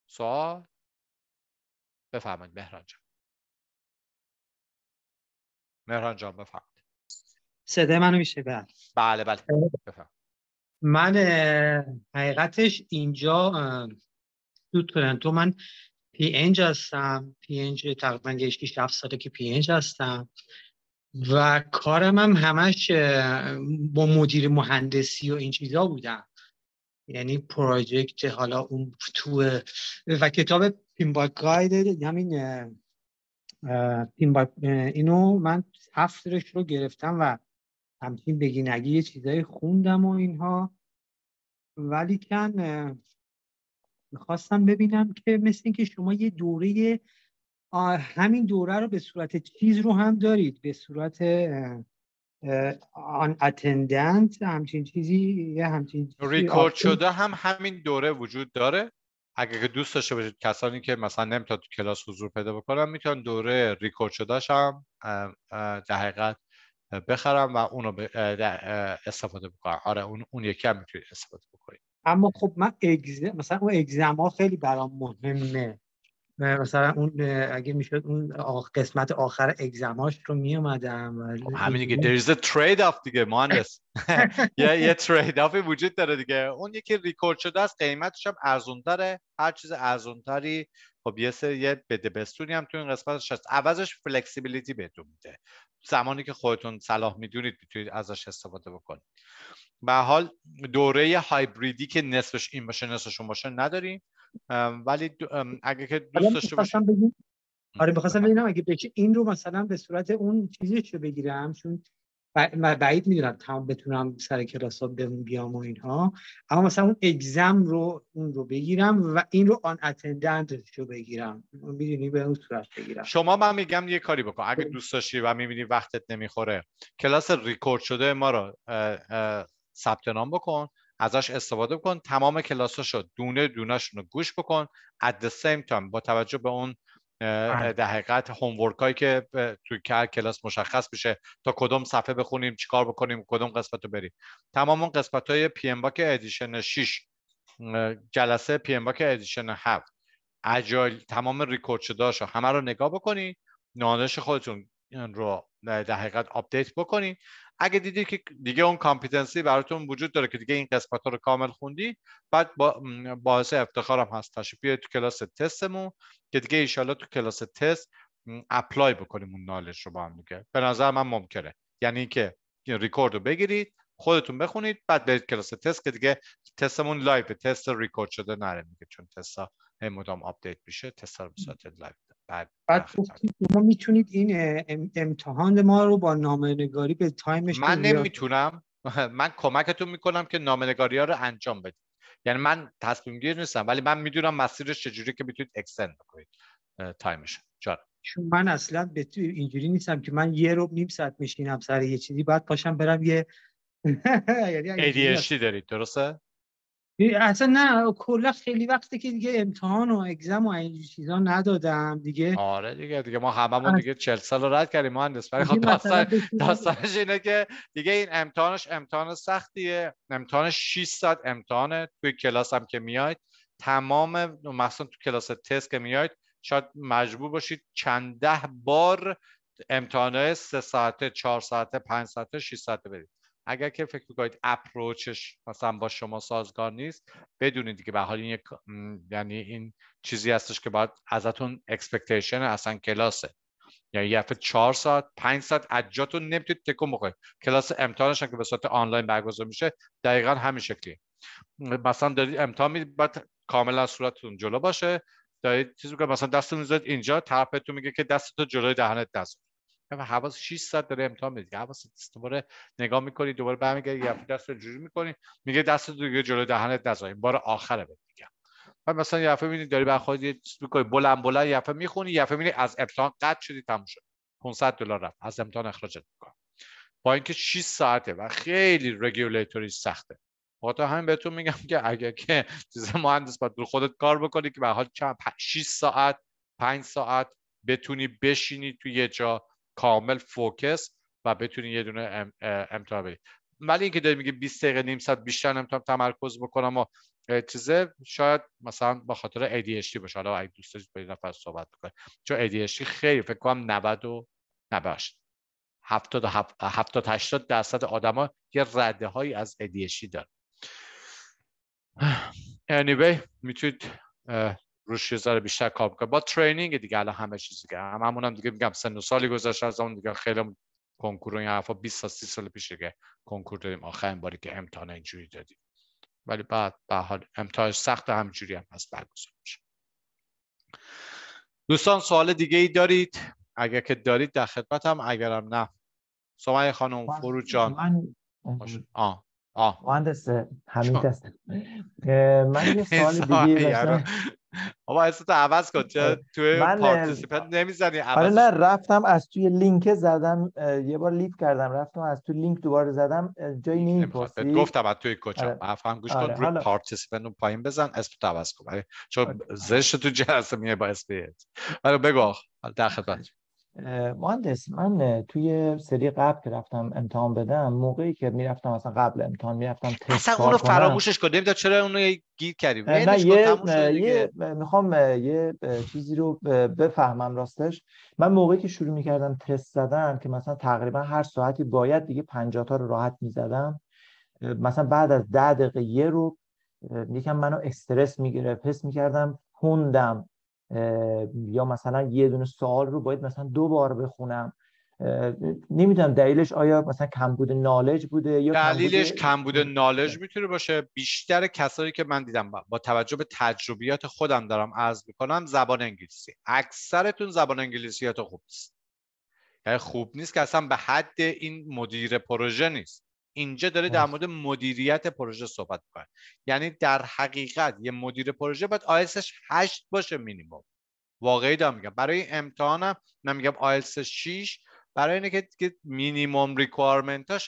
سوال بفرمایید مهران جان مهران جان بفرمایید صدای منو میشه بله بله بله خب. من حقیقتش اینجا تو من پی انج هستم پی انج تقریبا یه ساله که پی هستم و کارم هم همش با مدیر مهندسی و این چیزا بودم یعنی پروژکت حالا اون تو و کتاب پیم گاید همین اینو من هفترش رو گرفتم و همچین بگینگی یه چیزایی خوندم و اینها ولی کن میخواستم ببینم که مثل اینکه شما یه دوره همین دوره رو به صورت چیز رو هم دارید به صورت آن اتندنت همچین چیزی یه همچین ریکورد شده هم همین دوره وجود داره اگر که دوست داشته باشید کسانی که مثلا نمیتونن تو کلاس حضور پیدا بکنن میتون دوره ریکورد شدهش هم در حقیقت بخرم و اونو استفاده بکنم آره اون, اون یکی هم میتونید استفاده بکنید اما خب من مثلا اون اگزما خیلی برام مهمه مثلا اون اگه میشد اون قسمت آخر اگزماش رو می اومدم خب، همین دیگه there is a trade off دیگه مهندس یه یه ترید اف وجود داره دیگه اون یکی ریکورد شده است قیمتش هم ارزونتره هر چیز ارزونتری خب یه سری یه بده بستونی هم تو این قسمتش هست عوضش فلکسیبیلیتی بهتون میده زمانی که خودتون صلاح میدونید میتونید ازش استفاده بکنید به حال دوره هایبریدی که نصفش این باشه نصفشون باشه نداریم ولی اگه که دوست داشته باشم بگیم آره ببینم اگه بشه این رو مثلا به صورت اون چیزی رو بگیرم چون بعید میدونم تمام بتونم سر کلاس ها بیام و اینها اما مثلا اون اگزم رو اون رو بگیرم و این رو آن اتندنت رو بگیرم میدونی به اون صورت بگیرم شما من میگم یه کاری بکن اگه دوست داشتی و میبینی وقتت نمیخوره کلاس ریکورد شده ما رو ثبت نام بکن ازش استفاده کن تمام کلاساشو رو دونه دونهشون رو گوش بکن at the same time با توجه به اون آره. در حقیقت هومورک هایی که توی هر کلاس مشخص میشه تا کدوم صفحه بخونیم چیکار بکنیم کدوم قسمت رو بریم تمام اون قسمت های پی ام باک ادیشن 6 جلسه پی ام باک ادیشن 7 اجایل تمام ریکورد شده همه رو نگاه بکنی نانش خودتون این رو در حقیقت آپدیت بکنین اگه دیدید که دیگه اون کامپیتنسی براتون وجود داره که دیگه این قسمت رو کامل خوندی بعد با باعث افتخارم هست تشریف تو کلاس تستمون که دیگه ایشالله تو کلاس تست اپلای بکنیم اون نالج رو با هم دیگه به نظر من ممکنه یعنی که ریکورد رو بگیرید خودتون بخونید بعد برید کلاس تست که دیگه تستمون لایو تست ریکورد شده نره میگه چون تستا هی مدام آپدیت میشه تست رو لایو بعد شما میتونید این امتحان ما رو با نامنگاری به تایمش من نمیتونم من کمکتون میکنم که نامنگاری ها رو انجام بدید یعنی من تصمیم گیر نیستم ولی من میدونم مسیرش چجوری که میتونید اکسند بکنید تایمش چرا چون من اصلا به اینجوری نیستم که من یه رو نیم ساعت میشینم سر یه چیزی بعد پاشم برم یه یعنی ADHD دارید درسته اصلا نه کلا خیلی وقته که دیگه امتحان و اگزم و این چیزا ندادم دیگه آره دیگه دیگه ما هممون دیگه 40 سال رد کردیم مهندس ولی خب داستان داستانش اینه که دیگه این امتحانش امتحان سختیه امتحانش 600 امتحانه توی کلاس هم که میاید تمام مثلا تو کلاس تست که میاید شاید مجبور باشید چند ده بار امتحانه 3 ساعته 4 ساعته 5 ساعته 6 ساعته بدید اگر که فکر میکنید اپروچش مثلا با شما سازگار نیست بدونید که به حال این یک یعنی این چیزی هستش که باید ازتون اکسپکتیشن اصلا کلاسه یعنی یه هفته چهار ساعت پنج ساعت اجاتون نمیتونید تکون بخورید کلاس امتحانش که به صورت آنلاین برگزار میشه دقیقا همین شکلیه مثلا دارید امتحان میدید باید کاملا صورتتون جلو باشه دارید چیزی که مثلا دستتون میذارید اینجا طرفتون میگه که دستتو جلوی دهنت دست حواس 6 ساعت داره امتحان میده حواس دوباره نگاه میکنی دوباره برمیگردی یه دست رو جوری میکنی میگه دست دیگه جلو دهنت نذار بار آخره بهت میگم بعد مثلا یه دفعه میبینی داری برخواد یه چیز میکنی بلند بلند یه دفعه میخونی یه دفعه از امتحان قد شدی تموم شد 500 دلار رفت از امتحان اخراجت میکنم با اینکه 6 ساعته و خیلی رگولیتوری سخته وقتا همین بهتون میگم که اگه که چیز مهندس باید خودت کار بکنی که به حال چند 6 ساعت 5 ساعت بتونی بشینی توی یه جا کامل فوکس و بتونی یه دونه ام، امتحان بدید ولی اینکه داری میگه 20 دقیقه نیم ساعت بیشتر نمیتونم تمرکز بکنم و چیزه شاید مثلا به خاطر ADHD باشه حالا اگه دوست داشت برید نفر صحبت بکنه چون ADHD خیلی فکر کنم 90 و 90 70 70 80 درصد آدما یه رده هایی از ADHD دارن anyway میتونید روش یه ذره بیشتر کار میکنه با ترینینگ دیگه الان همه چیز دیگه هم همون هم دیگه میگم سن و سالی گذشته از اون دیگه خیلی کنکور این حرفا 20 تا 30 سال پیش دیگه کنکور دادیم آخرین باری که امتحان اینجوری دادیم ولی بعد به حال امتحان سخت همینجوری هم از برگزار میشه دوستان سوال دیگه ای دارید اگر که دارید در خدمتم اگرم نه سمای خانم فروج جان من مهندس همین هست من یه سوال دیگه بابا تو عوض کن آره. توی پارتیسیپنت نمیزنی آره نه رفتم از توی لینک زدم یه بار لیف کردم رفتم از توی لینک دوباره زدم جایی نمیپرسی گفتم از توی کجا افهم آره. گوش کن روی آره، پارتیسیپنت اون پایین بزن اسم تو عوض کن چون زشت تو جلسه میه با اسم آره بگو در خدمت مهندس من توی سری قبل که رفتم امتحان بدم موقعی که میرفتم اصلا قبل امتحان میرفتم تست اصلا اونو فراموشش کن نمیدونم چرا اونو گیر کردیم نه یه, یه میخوام یه چیزی رو بفهمم راستش من موقعی که شروع میکردم تست زدن که مثلا تقریبا هر ساعتی باید دیگه 50 تا رو راحت میزدم مثلا بعد از ده دقیقه یه رو یکم منو استرس میگرفت حس میکردم هوندم یا مثلا یه دونه سوال رو باید مثلا دو بار بخونم نمیدونم دلیلش آیا مثلا کمبود نالج بوده یا دلیلش کمبود نالج میتونه باشه بیشتر کسایی که من دیدم با, توجه به تجربیات خودم دارم عرض میکنم زبان انگلیسی اکثرتون زبان انگلیسیات خوب نیست یعنی خوب نیست که اصلا به حد این مدیر پروژه نیست اینجا داره در مورد مدیریت پروژه صحبت میکنه یعنی در حقیقت یه مدیر پروژه باید آیلتسش 8 باشه مینیمم واقعی دارم میگم برای امتحانم من میگم 6 برای اینه که, مینیمم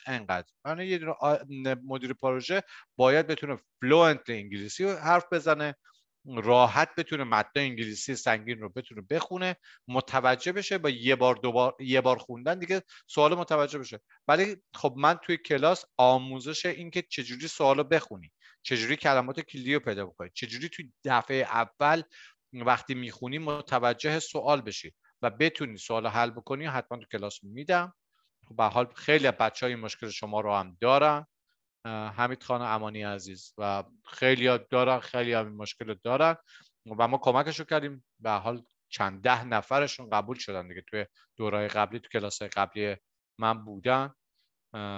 انقدر یعنی یه مدیر پروژه باید بتونه فلوئنت انگلیسی حرف بزنه راحت بتونه متن انگلیسی سنگین رو بتونه بخونه متوجه بشه با یه بار دوبار یه بار خوندن دیگه سوال متوجه بشه ولی خب من توی کلاس آموزش این که چجوری سوال رو بخونی چجوری کلمات کلیدی رو پیدا بکنی چجوری توی دفعه اول وقتی میخونی متوجه سوال بشی و بتونی سوال حل بکنی حتما تو کلاس میدم خب به حال خیلی بچه های مشکل شما رو هم دارن حمید خان امانی عزیز و خیلی دارن خیلی همین مشکل دارن و ما کمکش کردیم به حال چند ده نفرشون قبول شدن دیگه توی دورای قبلی تو کلاس قبلی من بودن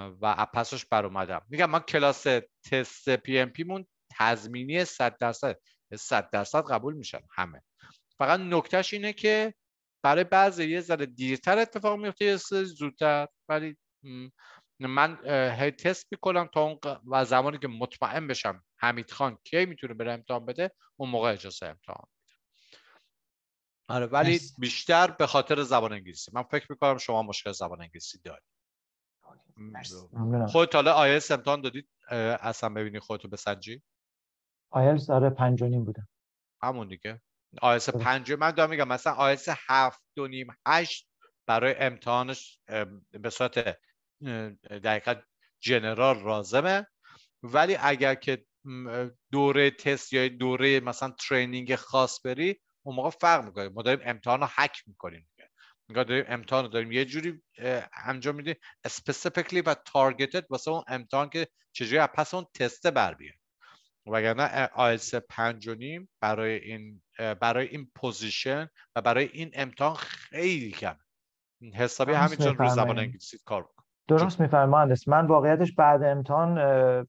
و اپسش بر اومدم میگم من کلاس تست پی ام پی مون تضمینی 100 درصد 100 یعنی درصد قبول میشن همه فقط نکتهش اینه که برای بعضی یه ذره دیرتر اتفاق میفته یه زودتر ولی من هی تست میکنم تا اون و زمانی که مطمئن بشم حمید خان کی میتونه بره امتحان بده اون موقع اجازه امتحان آره ولی بیشتر به خاطر زبان انگلیسی من فکر میکنم شما مشکل زبان انگلیسی دارید خودت حالا آیلتس امتحان دادید اصلا ببینی خودتو بسنجی آیلتس آره پنج و نیم بودم همون دیگه آیلتس پنج من دارم میگم مثلا آیلتس هفت و نیم هشت برای امتحانش به صورت دقیقا جنرال رازمه ولی اگر که دوره تست یا دوره مثلا ترینینگ خاص بری اون موقع فرق میکنه ما داریم امتحان رو حک میکنیم نگاه داریم امتحان رو داریم یه جوری انجام میدیم specifically و targeted واسه اون امتحان که چجوری پس اون تسته بر وگرنه آیلس پنج و نیم برای این برای این پوزیشن و برای این امتحان خیلی کم حسابی همینطور رو زبان انگلیسی کار درست میفهمم مهندس من واقعیتش بعد امتحان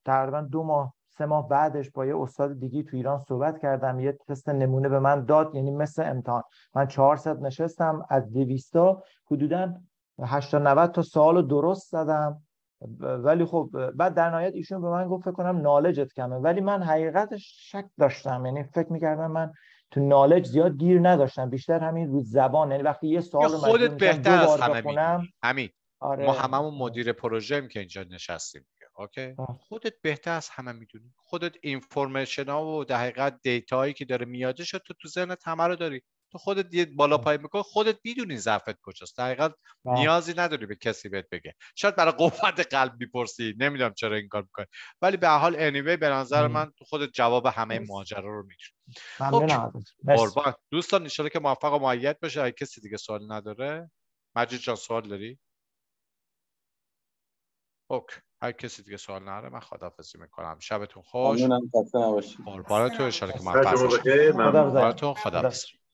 تقریبا دو ماه سه ماه بعدش با یه استاد دیگه تو ایران صحبت کردم یه تست نمونه به من داد یعنی مثل امتحان من 400 نشستم از 200 حدودا 80 90 تا سوال درست زدم ولی خب بعد در نهایت ایشون به من گفت فکر کنم نالجت کمه ولی من حقیقتش شک داشتم یعنی فکر میکردم من تو نالج زیاد گیر نداشتم بیشتر همین رو زبان یعنی وقتی یه سوال خودت بهتر از همه همین آره. ما هممون مدیر پروژه که اینجا نشستیم اوکی خودت بهتر از همه میدونی خودت اینفورمیشن ها و در حقیقت دیتا هایی که داره میاده شد تو تو ذهنت همه رو داری تو خودت یه بالا پای میکنی خودت میدونی ضعفت کجاست در نیازی نداری به کسی بهت بگه شاید برای قوت قلب میپرسی نمیدونم چرا این کار میکنی ولی به حال انیوی به نظر من تو خودت جواب همه ماجرا رو میدونی خب، قربان دوستان ان که موفق و معید باشه کسی دیگه سوال نداره مجید جان سوال داری اوکی هر کسی دیگه سوال نره من خداحافظی میکنم شبتون خوش ممنونم خسته نباشید قربانتون ان که موفق باشید خداحافظ